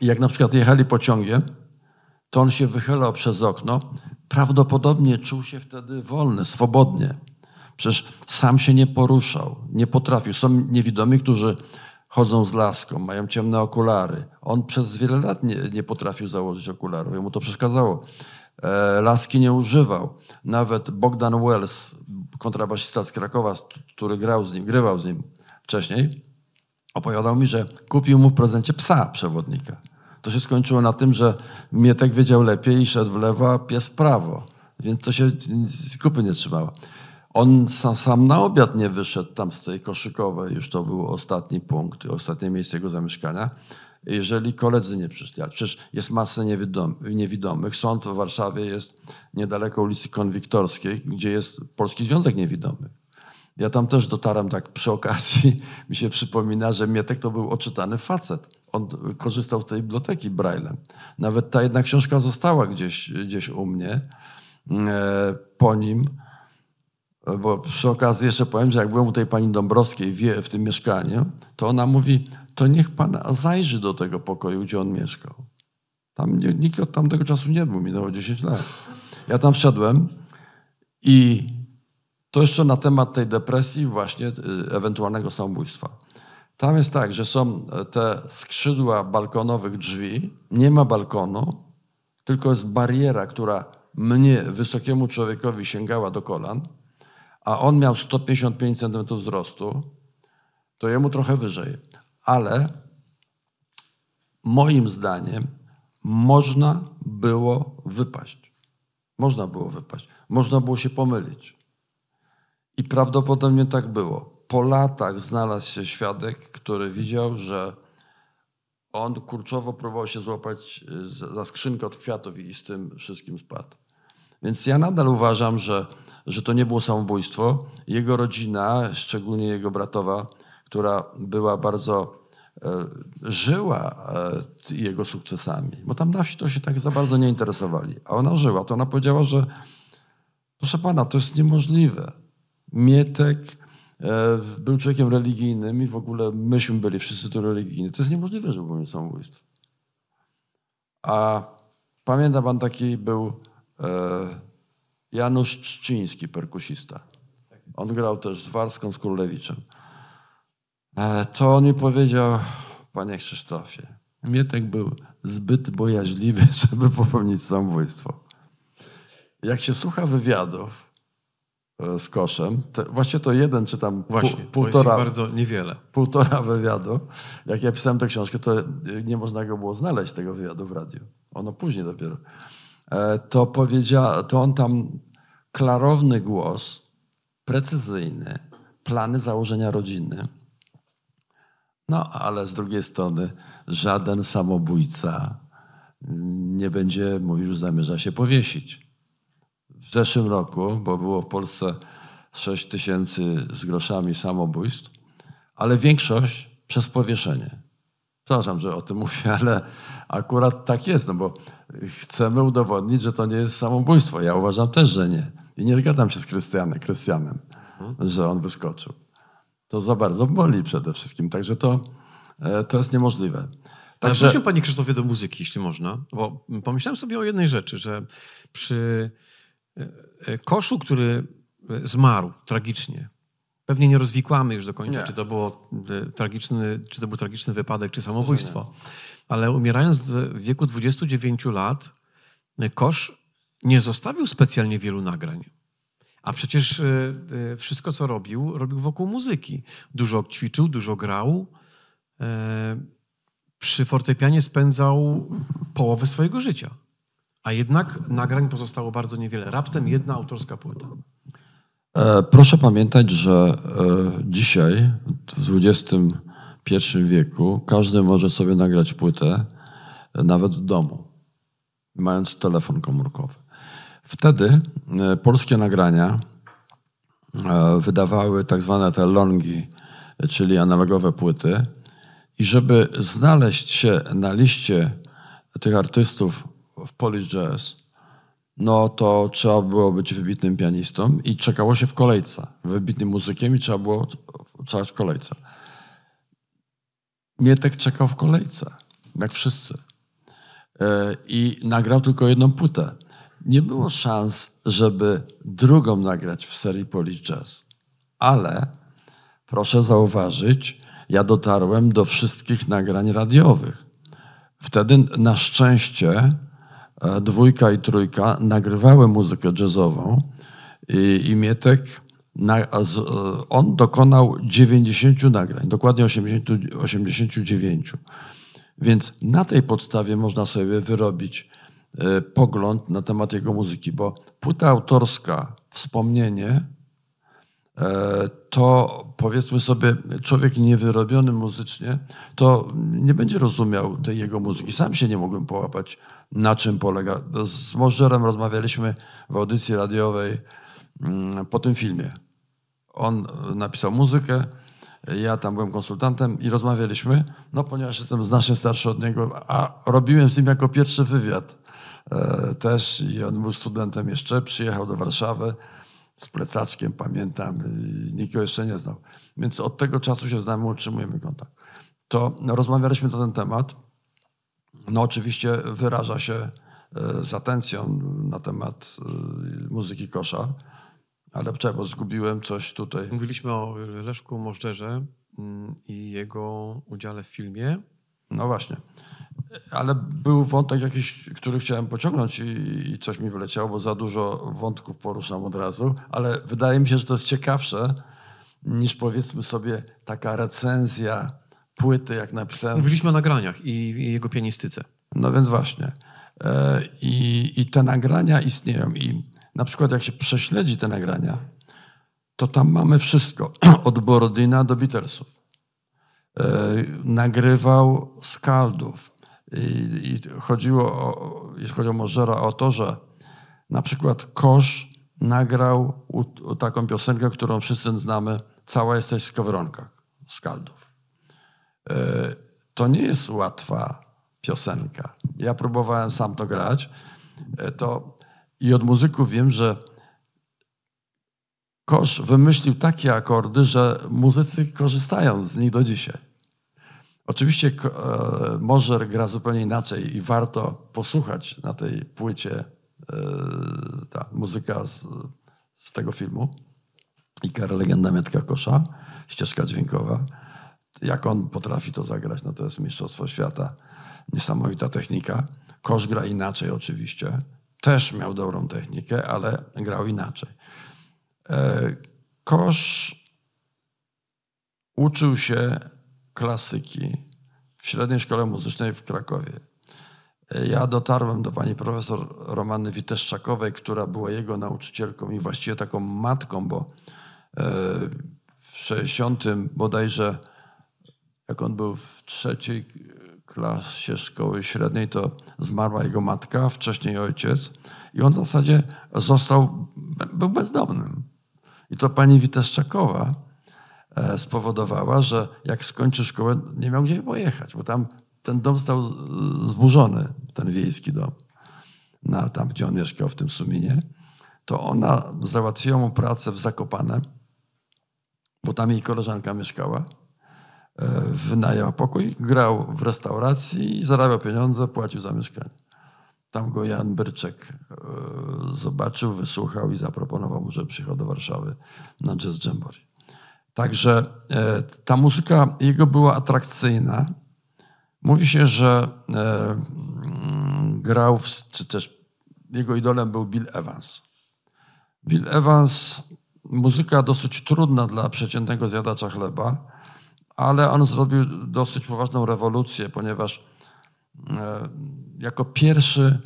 B: I jak na przykład jechali pociągiem, to on się wychylał przez okno. Prawdopodobnie czuł się wtedy wolny, swobodnie. Przecież sam się nie poruszał, nie potrafił. Są niewidomi, którzy chodzą z laską, mają ciemne okulary. On przez wiele lat nie, nie potrafił założyć okularów, jemu to przeszkadzało. E, laski nie używał. Nawet Bogdan Wells, kontrabasista z Krakowa, który grał z nim, grywał z nim wcześniej, opowiadał mi, że kupił mu w prezencie psa przewodnika. To się skończyło na tym, że Mietek wiedział lepiej i szedł w lewo, a pies prawo. Więc to się kupy nie trzymało. On sam, sam, na obiad nie wyszedł tam z tej koszykowej, już to był ostatni punkt, ostatnie miejsce jego zamieszkania jeżeli koledzy nie przyszli. Ale przecież jest masa niewidomych. Sąd w Warszawie jest niedaleko ulicy Konwiktorskiej, gdzie jest Polski Związek Niewidomych. Ja tam też dotarłem tak przy okazji. Mi się przypomina, że Mietek to był oczytany facet. On korzystał z tej biblioteki Braille'em. Nawet ta jedna książka została gdzieś, gdzieś u mnie e, po nim. Bo przy okazji jeszcze powiem, że jak byłem u tej pani Dąbrowskiej w tym mieszkaniu, to ona mówi, to niech pan zajrzy do tego pokoju, gdzie on mieszkał. Tam nikt od tamtego czasu nie był, minęło 10 lat. Ja tam wszedłem i to jeszcze na temat tej depresji, właśnie y, ewentualnego samobójstwa. Tam jest tak, że są e, te skrzydła balkonowych drzwi, nie ma balkonu, tylko jest bariera, która mnie, wysokiemu człowiekowi, sięgała do kolan, a on miał 155 cm wzrostu, to jemu trochę wyżej ale moim zdaniem można było wypaść. Można było wypaść. Można było się pomylić. I prawdopodobnie tak było. Po latach znalazł się świadek, który widział, że on kurczowo próbował się złapać e, za skrzynkę od kwiatów i z tym wszystkim spadł. Więc ja nadal uważam, że, że to nie było samobójstwo. Jego rodzina, szczególnie jego bratowa, która była bardzo E, żyła e, jego sukcesami, bo tam na wsi to się tak za bardzo nie interesowali, a ona żyła, to ona powiedziała, że proszę pana, to jest niemożliwe. Mietek e, był człowiekiem religijnym i w ogóle myśmy byli wszyscy tu religijni. To jest niemożliwe, żeby było samobójstwo. A pamięta pan taki był Janusz Czciński, perkusista. On grał też z Warską, z Królewiczem. E, to on mi powiedział, panie Krzysztofie, Mietek był zbyt bojaźliwy, żeby popełnić samobójstwo. Jak się słucha wywiadów e, z koszem, to właśnie to jeden czy tam właśnie, pół, półtora, bardzo niewiele. półtora wywiadu. Jak ja pisałem tę książkę, to e, nie można go było znaleźć, tego wywiadu w radiu. Ono później dopiero. To, powiedział, to on tam klarowny głos, precyzyjny, plany założenia rodziny – no, ale z drugiej strony żaden samobójca nie będzie mówił, że zamierza się powiesić. W zeszłym roku, bo było w Polsce 6 tysięcy z groszami samobójstw, ale większość przez powieszenie. Przepraszam, że o tym mówię, ale akurat tak jest, no bo chcemy udowodnić, że to nie jest samobójstwo. Ja uważam też, że nie. I nie zgadzam się z Krystianem, Krystianem że on wyskoczył to za bardzo boli przede wszystkim. Także to, e, to jest niemożliwe.
A: Także... Ale się Panie Krzysztofie do muzyki, jeśli można, bo pomyślałem sobie o jednej rzeczy, że przy e, e, koszu, który zmarł tragicznie, pewnie nie rozwikłamy już do końca, czy to, było tragiczny, czy to był tragiczny wypadek, czy samobójstwo, ale umierając w wieku 29 lat, kosz nie zostawił specjalnie wielu nagrań. A przecież e, e, wszystko, co robił, robił wokół muzyki. Dużo ćwiczył, dużo grał. E, przy fortepianie spędzał połowę swojego życia. A jednak nagrań pozostało bardzo niewiele. Raptem jedna autorska płyta.
B: Proszę pamiętać, że dzisiaj, w XXI wieku, każdy może sobie nagrać płytę, nawet w domu, mając telefon komórkowy. Wtedy e, polskie nagrania e, wydawały tak zwane te longi, czyli analogowe płyty. I żeby znaleźć się na liście tych artystów w Polish Jazz, no to trzeba było być wybitnym pianistą i czekało się w kolejce. Wybitnym muzykiem i trzeba było czekać w kolejce. Mietek czekał w kolejce, jak wszyscy. E, I nagrał tylko jedną płytę nie było szans, żeby drugą nagrać w serii Polish Jazz. Ale proszę zauważyć, ja dotarłem do wszystkich nagrań radiowych. Wtedy na szczęście e, dwójka i trójka nagrywały muzykę jazzową i, i Mietek, na, e, on dokonał 90 nagrań, dokładnie 80, 89. Więc na tej podstawie można sobie wyrobić Y, pogląd na temat jego muzyki, bo płyta autorska, wspomnienie, y, to powiedzmy sobie, człowiek niewyrobiony muzycznie, to nie będzie rozumiał tej jego muzyki. Sam się nie mogłem połapać, na czym polega. Z Możerem rozmawialiśmy w audycji radiowej mm, po tym filmie. On napisał muzykę, ja tam byłem konsultantem i rozmawialiśmy, no ponieważ jestem znacznie starszy od niego, a robiłem z nim jako pierwszy wywiad. E, też i on był studentem jeszcze, przyjechał do Warszawy z plecaczkiem, pamiętam, i nikt go jeszcze nie znał. Więc od tego czasu się znamy, utrzymujemy kontakt. To no, rozmawialiśmy na ten temat. No oczywiście wyraża się e, z atencją na temat e, muzyki kosza, ale czego bo zgubiłem coś tutaj.
A: Mówiliśmy o Leszku Możdżerze mm, i jego udziale w filmie.
B: No właśnie ale był wątek jakiś, który chciałem pociągnąć i, i, coś mi wyleciało, bo za dużo wątków poruszam od razu, ale wydaje mi się, że to jest ciekawsze niż powiedzmy sobie taka recenzja płyty, jak napisałem. Mówiliśmy o nagraniach i, i jego pianistyce. No więc właśnie. E, I, I te nagrania istnieją i na przykład jak się prześledzi te nagrania, to tam mamy wszystko, od Borodina do Beatlesów. E, nagrywał Skaldów, i, i chodziło, o, jeśli chodzi o o to, że na przykład Kosz nagrał u, u taką piosenkę, którą wszyscy znamy, Cała jesteś w skowronkach, skaldów. E, to nie jest łatwa piosenka. Ja próbowałem sam to grać. E, to i od muzyków wiem, że Kosz wymyślił takie akordy, że muzycy korzystają z nich do dzisiaj. Oczywiście e, Możer gra zupełnie inaczej i warto posłuchać na tej płycie e, ta muzyka z, z tego filmu. I Kara Legenda Mietka Kosza, ścieżka dźwiękowa. Jak on potrafi to zagrać, no to jest Mistrzostwo Świata. Niesamowita technika. Kosz gra inaczej oczywiście. Też miał dobrą technikę, ale grał inaczej. E, Kosz uczył się klasyki w średniej szkole muzycznej w Krakowie. E, ja dotarłem do pani profesor Romany Witeszczakowej, która była jego nauczycielką i właściwie taką matką, bo e, w 60 bodajże, jak on był w trzeciej klasie szkoły średniej, to zmarła jego matka, wcześniej ojciec i on w zasadzie został, był bezdomnym. I to pani Witeszczakowa, E, spowodowała, że jak skończy szkołę, nie miał gdzie pojechać, bo tam ten dom stał zburzony, ten wiejski dom, na, tam gdzie on mieszkał, w tym Suminie. To ona załatwiła mu pracę w Zakopane, bo tam jej koleżanka mieszkała. E, Wynajęła pokój, grał w restauracji i zarabiał pieniądze, płacił za mieszkanie. Tam go Jan Byrczek e, zobaczył, wysłuchał i zaproponował mu, że przyjechał do Warszawy na jazz jamboree. Także e, ta muzyka jego była atrakcyjna. Mówi się, że e, grał, w, czy też jego idolem był Bill Evans. Bill Evans, muzyka dosyć trudna dla przeciętnego zjadacza chleba, ale on zrobił dosyć poważną rewolucję, ponieważ e, jako pierwszy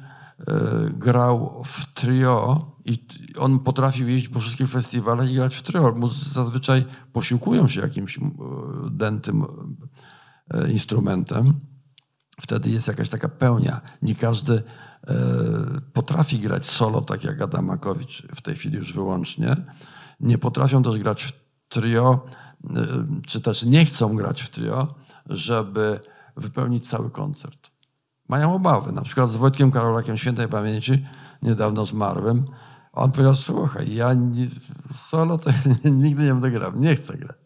B: grał w trio i on potrafił jeździć po wszystkich festiwalach i grać w trio. zazwyczaj posiłkują się jakimś e, dętym e, instrumentem. Wtedy jest jakaś taka pełnia. Nie każdy e, potrafi grać solo, tak jak Adamakowicz w tej chwili już wyłącznie. Nie potrafią też grać w trio, czy też nie chcą grać w trio, żeby wypełnić cały koncert. Mają obawy. Na przykład z Wojtkiem Karolakiem Świętej Pamięci, niedawno zmarłym, on powiedział, słuchaj, ja nie, solo to ja nigdy nie będę grał, nie chcę grać.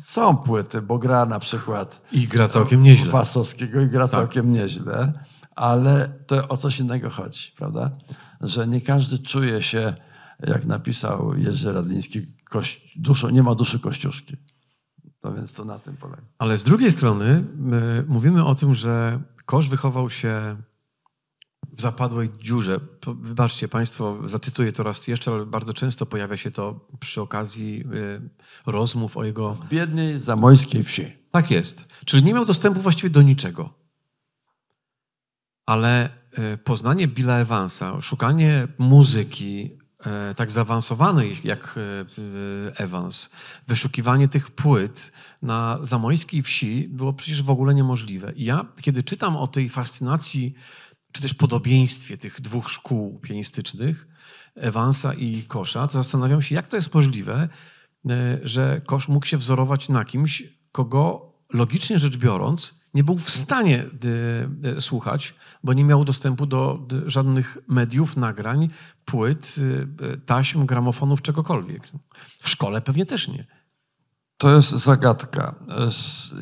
B: Są płyty, bo gra na przykład... I gra całkiem nieźle. Fasowskiego i gra tak. całkiem nieźle, ale to o coś innego chodzi, prawda? Że nie każdy czuje się, jak napisał Jerzy Radliński, nie ma duszy kościuszki. To więc to na tym
A: polega. Ale z drugiej strony mówimy o tym, że Kosz wychował się w zapadłej dziurze. Wybaczcie Państwo, zacytuję to raz jeszcze, ale bardzo często pojawia się to przy okazji y, rozmów o jego. W biednej zamojskiej wsi. Tak jest. Czyli nie miał dostępu właściwie do niczego. Ale y, poznanie Billa Evansa, szukanie muzyki y, tak zaawansowanej jak Evans, wyszukiwanie tych płyt na zamojskiej wsi było przecież w ogóle niemożliwe. I ja, kiedy czytam o tej fascynacji czy też podobieństwie tych dwóch szkół pianistycznych, Evansa i Kosza, to zastanawiam się, jak to jest możliwe, e, że Kosz mógł się wzorować na kimś, kogo logicznie rzecz biorąc nie był w stanie e, e, słuchać, bo nie miał dostępu do żadnych mediów, nagrań, płyt, taśm, gramofonów, czegokolwiek. W szkole pewnie też nie.
B: To jest zagadka.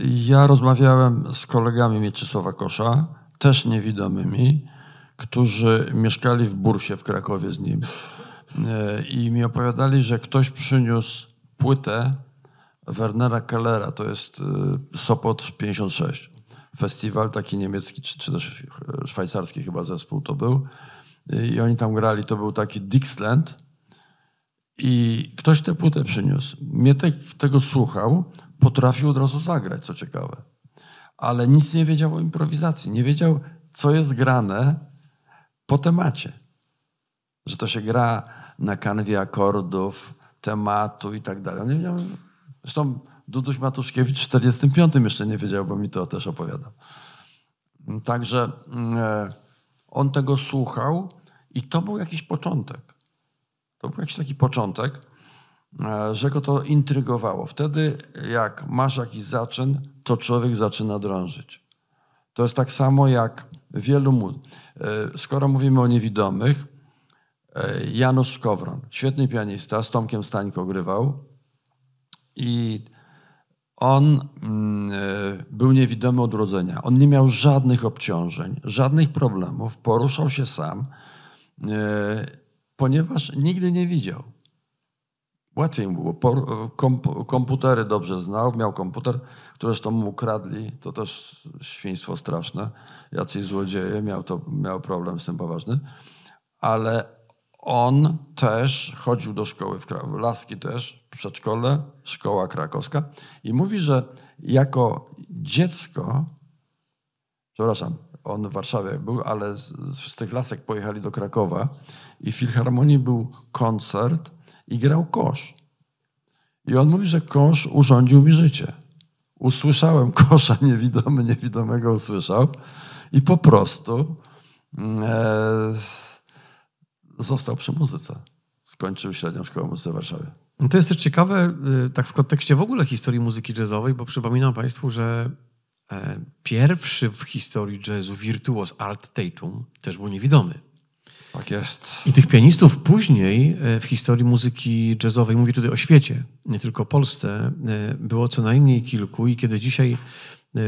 B: Ja rozmawiałem z kolegami Mieczysława Kosza, też niewidomymi, którzy mieszkali w Bursie w Krakowie z nim e, i mi opowiadali, że ktoś przyniósł płytę Wernera Kellera, to jest e, Sopot 56, festiwal taki niemiecki, czy, czy też szwajcarski chyba zespół to był e, i oni tam grali, to był taki Dixland i ktoś tę płytę przyniósł. Mnie te, tego słuchał, potrafił od razu zagrać, co ciekawe ale nic nie wiedział o improwizacji. Nie wiedział, co jest grane po temacie. Że to się gra na kanwie akordów, tematu i tak dalej. nie wiedział. Zresztą Duduś Matuszkiewicz w 45 jeszcze nie wiedział, bo mi to też opowiadał. Także mm, e, on tego słuchał i to był jakiś początek. To był jakiś taki początek. E, że go to intrygowało. Wtedy, jak masz jakiś zaczyn, to człowiek zaczyna drążyć. To jest tak samo jak wielu. Mu... E, skoro mówimy o niewidomych, e, Janusz Skowron, świetny pianista, z Tomkiem Stańko grywał i on mm, był niewidomy od urodzenia. On nie miał żadnych obciążeń, żadnych problemów, poruszał się sam, ponieważ nigdy nie widział. Łatwiej mu było. E, komputery dobrze znał, miał komputer, który zresztą mu ukradli. To też świństwo straszne. Jacyś złodzieje, miał, to, miał problem z tym poważny. Ale on też chodził do szkoły w Krakowie, Laski też, przedszkole, szkoła krakowska. I mówi, że jako dziecko, przepraszam, on w Warszawie był, ale z, z tych Lasek pojechali do Krakowa i w Filharmonii był koncert i grał kosz. I on mówi, że kosz urządził mi życie. Usłyszałem kosza, niewidomy niewidomego usłyszał i po prostu mm, e, został przy muzyce. Skończył średnią szkołę muzyki w Warszawie.
A: No to jest też ciekawe, y, tak w kontekście w ogóle historii muzyki jazzowej, bo przypominam Państwu, że e, pierwszy w historii jazzu wirtuos Art Tatum też był niewidomy. Tak jest. I tych pianistów później e, w historii muzyki jazzowej, mówię tutaj o świecie, nie tylko o Polsce, e, było co najmniej kilku i kiedy dzisiaj e,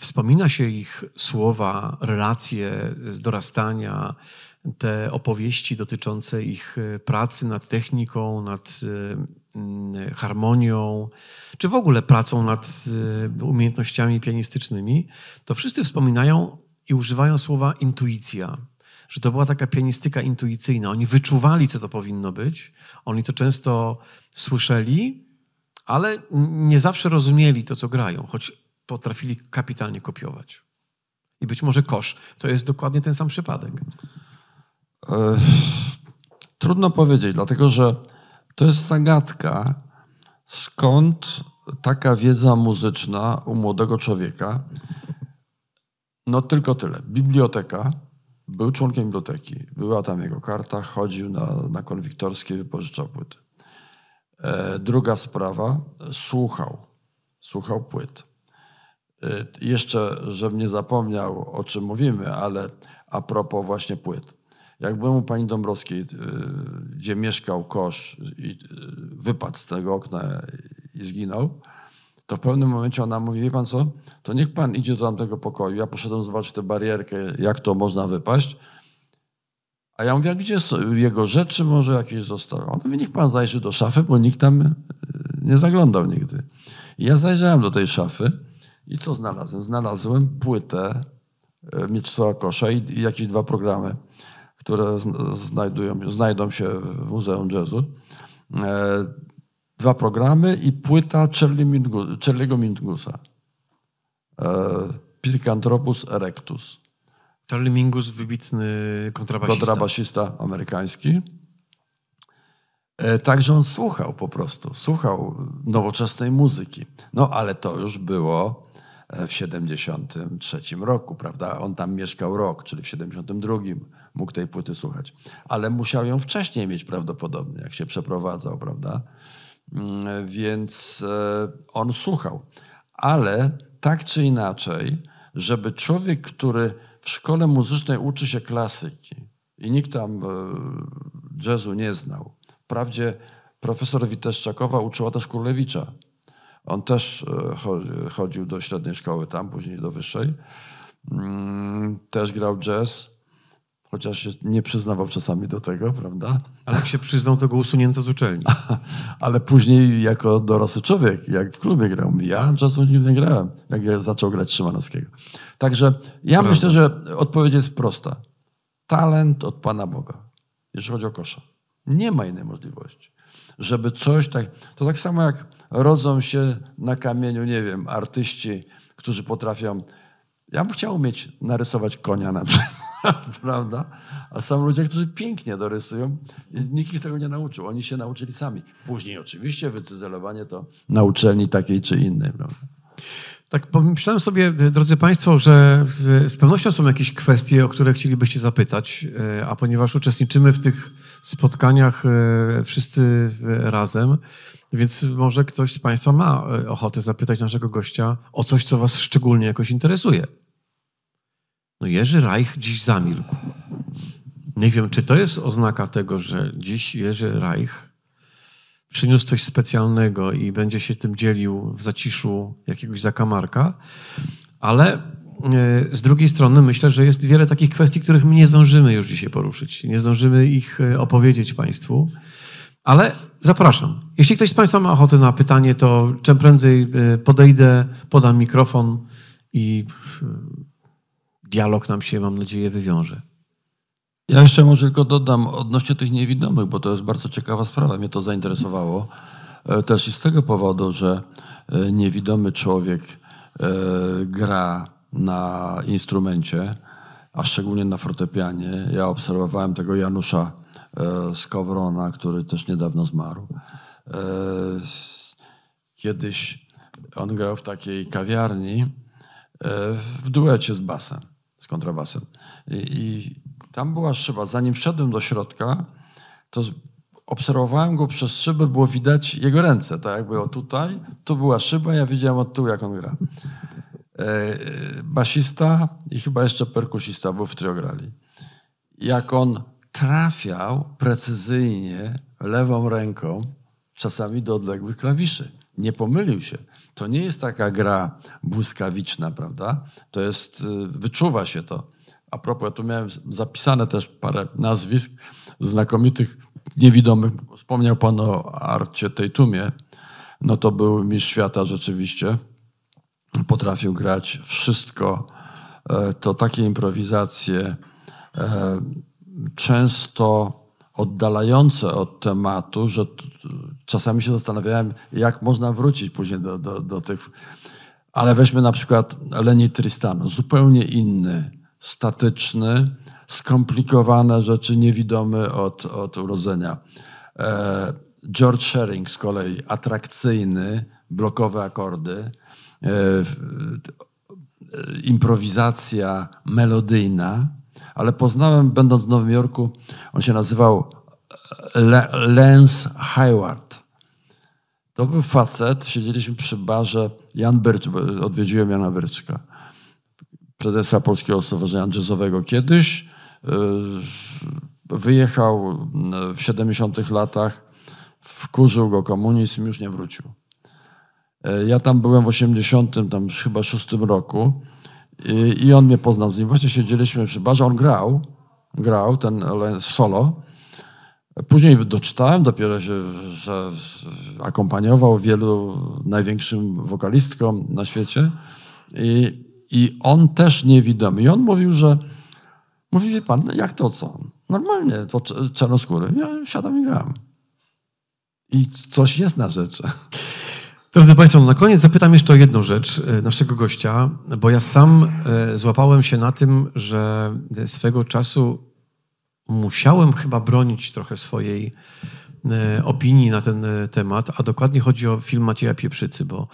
A: wspomina się ich słowa, relacje z dorastania, te opowieści dotyczące ich pracy nad techniką, nad mm, harmonią, czy w ogóle pracą nad umiejętnościami pianistycznymi, to wszyscy wspominają i używają słowa intuicja że to była taka pianistyka intuicyjna. Oni wyczuwali, co to powinno być. Oni to często słyszeli, ale nie zawsze rozumieli to, co grają, choć potrafili kapitalnie kopiować. I być może kosz to jest dokładnie ten sam przypadek. Trudno powiedzieć, dlatego że
B: to jest zagadka, skąd taka wiedza muzyczna u młodego człowieka. No tylko tyle. Biblioteka był członkiem biblioteki. Była tam jego karta, chodził na, na konwiktorskie, wypożyczał płyty. E, druga sprawa, słuchał. Słuchał płyt. E, jeszcze, żebym nie zapomniał, o czym mówimy, ale a propos właśnie płyt. Jak byłem u pani Dąbrowskiej, e, gdzie mieszkał kosz i e, wypadł z tego okna i zginął, to w pewnym momencie ona mówi, wie pan co, to niech pan idzie do tamtego pokoju. Ja poszedłem zobaczyć tę barierkę, jak to można wypaść. A ja mówię, a gdzie są jego rzeczy może jakieś zostały? On mówi, niech pan zajrzy do szafy, bo nikt tam e, nie zaglądał nigdy. I ja zajrzałem do tej szafy i co znalazłem? Znalazłem płytę e, Mieczysława Kosza i, i jakieś dwa programy, które znajdują, znajdą się w Muzeum Jazzu. E, dwa programy i płyta Czerliego Mingusa. E, Pithecanthropus erectus.
A: Charlie Mingus, wybitny kontrabasista.
B: Kontrabasista amerykański. E, także on słuchał po prostu, słuchał nowoczesnej muzyki. No ale to już było e, w 73 roku, prawda? On tam mieszkał rok, czyli w 72 mógł tej płyty słuchać. Ale musiał ją wcześniej mieć prawdopodobnie, jak się przeprowadzał, prawda? Mm, więc e, on słuchał. Ale tak czy inaczej, żeby człowiek, który w szkole muzycznej uczy się klasyki i nikt tam e, jazzu nie znał, wprawdzie profesor Witeszczakowa uczyła też Królewicza. On też e, chodził do średniej szkoły tam, później do wyższej. Mm, też grał jazz chociaż się nie przyznawał czasami do tego, prawda?
A: Ale jak się przyznał, to go usunięto z
B: uczelni. Ale później jako dorosły człowiek, jak w klubie grał, ja czasu nigdy nie grałem, jak ja zaczął grać Szymanowskiego. Także ja prawda. myślę, że odpowiedź jest prosta. Talent od Pana Boga, jeżeli chodzi o kosza. Nie ma innej możliwości, żeby coś tak... To tak samo jak rodzą się na kamieniu, nie wiem, artyści, którzy potrafią... Ja bym chciał umieć narysować konia na przykład. prawda? A są ludzie, którzy pięknie dorysują. Nikt ich tego nie nauczył. Oni się nauczyli sami. Później oczywiście wycyzelowanie to na uczelni takiej czy innej, prawda?
A: Tak, pomyślałem sobie, drodzy Państwo, że z pewnością są jakieś kwestie, o które chcielibyście zapytać, e, a ponieważ uczestniczymy w tych spotkaniach e, wszyscy e, razem, więc może ktoś z Państwa ma ochotę zapytać naszego gościa o coś, co Was szczególnie jakoś interesuje. No Jerzy Reich dziś zamilkł. Nie wiem, czy to jest oznaka tego, że dziś Jerzy Reich przyniósł coś specjalnego i będzie się tym dzielił w zaciszu jakiegoś zakamarka, ale e, z drugiej strony myślę, że jest wiele takich kwestii, których my nie zdążymy już dzisiaj poruszyć. Nie zdążymy ich e, opowiedzieć Państwu, ale zapraszam. Jeśli ktoś z Państwa ma ochotę na pytanie, to czym prędzej e, podejdę, podam mikrofon i dialog nam się, mam nadzieję, wywiąże.
B: Ja jeszcze może tylko dodam odnośnie tych niewidomych, bo to jest bardzo ciekawa sprawa. Mnie to zainteresowało e, też i z tego powodu, że e, niewidomy człowiek e, gra na instrumencie, a szczególnie na fortepianie. Ja obserwowałem tego Janusza Skowrona, który też niedawno zmarł. Kiedyś on grał w takiej kawiarni w duecie z basem kontrabasem. I, I, tam była szyba. Zanim wszedłem do środka, to obserwowałem go przez szybę, było widać jego ręce. Tak jakby o tutaj, tu była szyba, ja widziałem od tu jak on gra. E, e, basista i chyba jeszcze perkusista był w triograli. Jak on trafiał precyzyjnie lewą ręką, czasami do odległych klawiszy nie pomylił się. To nie jest taka gra błyskawiczna, prawda? To jest, y, wyczuwa się to. A propos, ja tu miałem zapisane też parę nazwisk znakomitych, niewidomych. Wspomniał pan o Arcie Tejtumie. No to był mistrz świata rzeczywiście. Potrafił grać wszystko. E, to takie improwizacje e, często oddalające od tematu, że czasami się zastanawiałem, jak można wrócić później do, do, do tych. Ale weźmy na przykład Leni Tristano, zupełnie inny, statyczny, skomplikowane rzeczy niewidomy od, od urodzenia. E, George Shering z kolei, atrakcyjny, blokowe akordy, e, e, improwizacja melodyjna, ale poznałem, będąc w Nowym Jorku, on się nazywał Lens Lance Hayward. To był facet, siedzieliśmy przy barze, Jan Byrcz, odwiedziłem Jana Byrczka, prezesa Polskiego Stowarzyszenia Jazzowego kiedyś. E, wyjechał e, w 70 latach, wkurzył go komunizm, już nie wrócił. E, ja tam byłem w 80, tam chyba 6 roku i, i on mnie poznał z nim. Właśnie siedzieliśmy przy barze, on grał, grał ten solo Później doczytałem, dopiero się, że akompaniował wielu największym wokalistkom na świecie. I, i on też niewidomy. on mówił, że mówi, wie pan, no jak to co? Normalnie, to czarnoskóry. Ja siadam i gram.
A: I coś jest na rzeczy. Drodzy Państwo, na koniec zapytam jeszcze o jedną rzecz e, naszego gościa, bo ja sam e, złapałem się na tym, że swego czasu musiałem chyba bronić trochę swojej e, opinii na ten e, temat, a dokładnie chodzi o film Macieja Pieprzycy, bo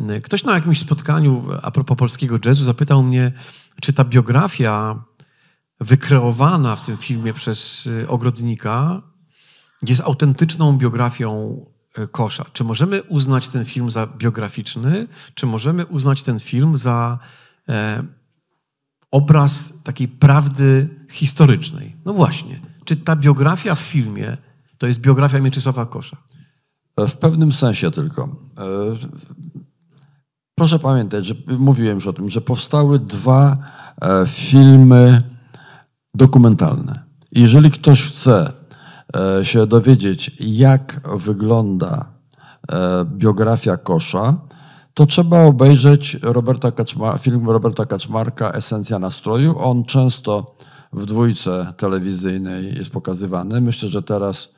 A: e, ktoś na jakimś spotkaniu a propos polskiego jazzu zapytał mnie, czy ta biografia wykreowana w tym filmie przez ogrodnika jest autentyczną biografią kosza. Czy możemy uznać ten film za biograficzny, czy możemy uznać ten film za obraz takiej prawdy historycznej. No właśnie, czy ta biografia w filmie to jest biografia Mieczysława Kosza? E, w pewnym sensie tylko. E, proszę pamiętać,
B: że mówiłem już o tym, że powstały dwa e, filmy dokumentalne. Jeżeli ktoś chce się dowiedzieć, jak wygląda biografia Kosza, to trzeba obejrzeć Roberta Kaczma, film Roberta Kaczmarka Esencja nastroju. On często w dwójce telewizyjnej jest pokazywany. Myślę, że teraz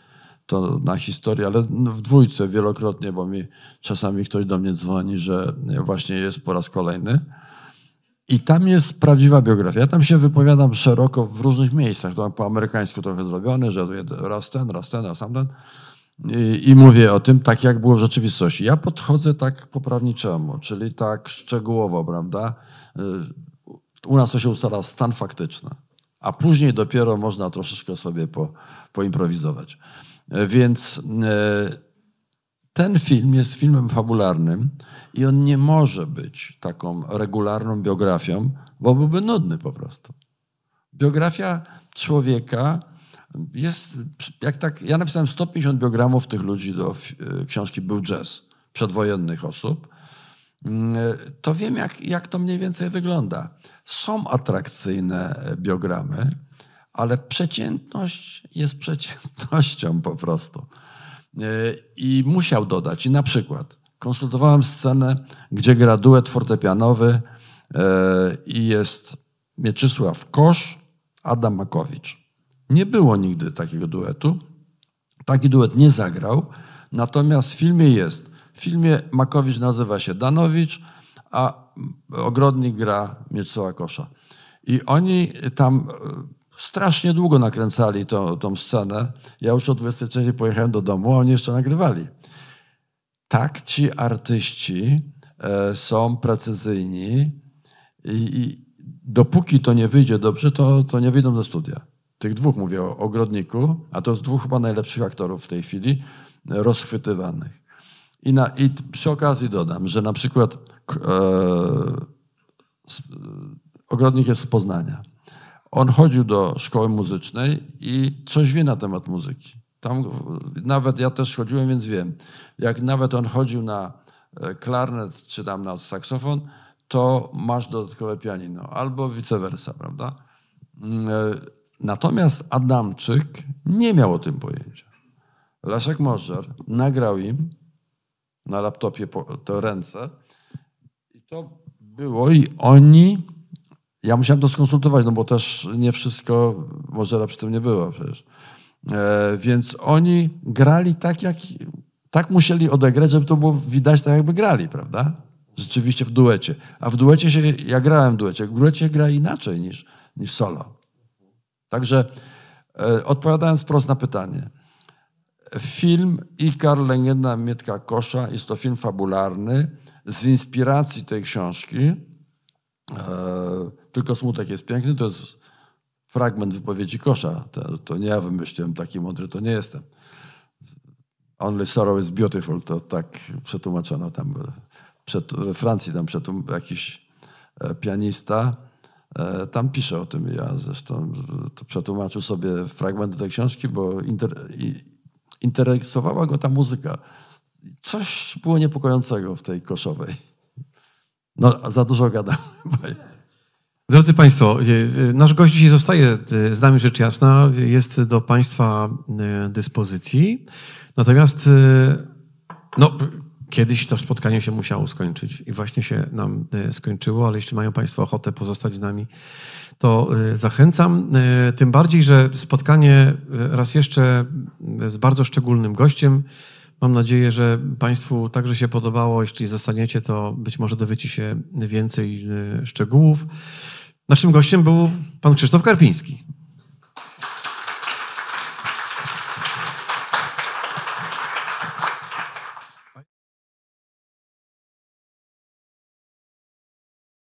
B: to na historię, ale w dwójce wielokrotnie, bo mi czasami ktoś do mnie dzwoni, że właśnie jest po raz kolejny. I tam jest prawdziwa biografia. Ja tam się wypowiadam szeroko w różnych miejscach. To po amerykańsku trochę zrobione, że raz ten, raz ten, raz tamten. ten i, I mówię o tym tak, jak było w rzeczywistości. Ja podchodzę tak poprawniczemu, czyli tak szczegółowo, prawda? Y, u nas to się ustala stan faktyczny, a później dopiero można troszeczkę sobie po, poimprowizować. Y, więc y, ten film jest filmem fabularnym i on nie może być taką regularną biografią, bo byłby nudny po prostu. Biografia człowieka jest, jak tak, ja napisałem 150 biogramów tych ludzi do e, książki Był Jazz, przedwojennych osób. Mm, e, to wiem, jak, jak to mniej więcej wygląda. Są atrakcyjne e, biogramy, ale przeciętność jest przeciętnością po prostu. I musiał dodać, i na przykład konsultowałem scenę, gdzie gra duet fortepianowy i jest Mieczysław Kosz, Adam Makowicz. Nie było nigdy takiego duetu. Taki duet nie zagrał. Natomiast w filmie jest. W filmie Makowicz nazywa się Danowicz, a ogrodnik gra Mieczysława Kosza. I oni tam e, strasznie długo nakręcali tą, tą scenę. Ja już o 23 pojechałem do domu, a oni jeszcze nagrywali. Tak ci artyści e, są precyzyjni i, i dopóki to nie wyjdzie dobrze, to, to nie wyjdą ze studia tych dwóch mówię o ogrodniku, a to z dwóch chyba najlepszych aktorów w tej chwili rozchwytywanych. I, na, i przy okazji dodam, że na przykład e, ogrodnik jest z Poznania. On chodził do szkoły muzycznej i coś wie na temat muzyki. Tam nawet ja też chodziłem, więc wiem. Jak nawet on chodził na e, klarnet czy tam na saksofon, to masz dodatkowe pianino, albo vice versa, prawda? Mm, e, Natomiast Adamczyk nie miał o tym pojęcia. Leszek Możer nagrał im na laptopie te ręce i to było i oni, ja musiałem to skonsultować, no bo też nie wszystko Możera przy tym nie było przecież. E, więc oni grali tak, jak tak musieli odegrać, żeby to było widać tak, jakby grali, prawda? Rzeczywiście w duecie. A w duecie się, ja grałem w duecie, w duecie gra inaczej niż, niż solo. Także e, odpowiadając wprost na pytanie. Film Ikar Legenda Mietka Kosza jest to film fabularny z inspiracji tej książki. E, tylko smutek jest piękny. To jest fragment wypowiedzi Kosza. To, to nie ja wymyśliłem, taki mądry to nie jestem. Only sorrow is beautiful, to tak przetłumaczono tam. Przed, we Francji tam przetłum, jakiś e, pianista E, tam pisze o tym. Ja zresztą przetłumaczył sobie fragmenty tej książki, bo inter, interesowała go ta muzyka. Coś było niepokojącego w tej koszowej. No,
A: za dużo gadałem. Drodzy Państwo, e, e, nasz gość dzisiaj zostaje z nami, rzecz jasna, jest do Państwa dyspozycji. Natomiast no, Kiedyś to spotkanie się musiało skończyć i właśnie się nam e, skończyło, ale jeśli mają Państwo ochotę pozostać z nami, to e, zachęcam. E, tym bardziej, że spotkanie raz jeszcze z bardzo szczególnym gościem. Mam nadzieję, że Państwu także się podobało. Jeśli zostaniecie, to być może dowiecie się więcej szczegółów. Naszym gościem był pan Krzysztof Karpiński.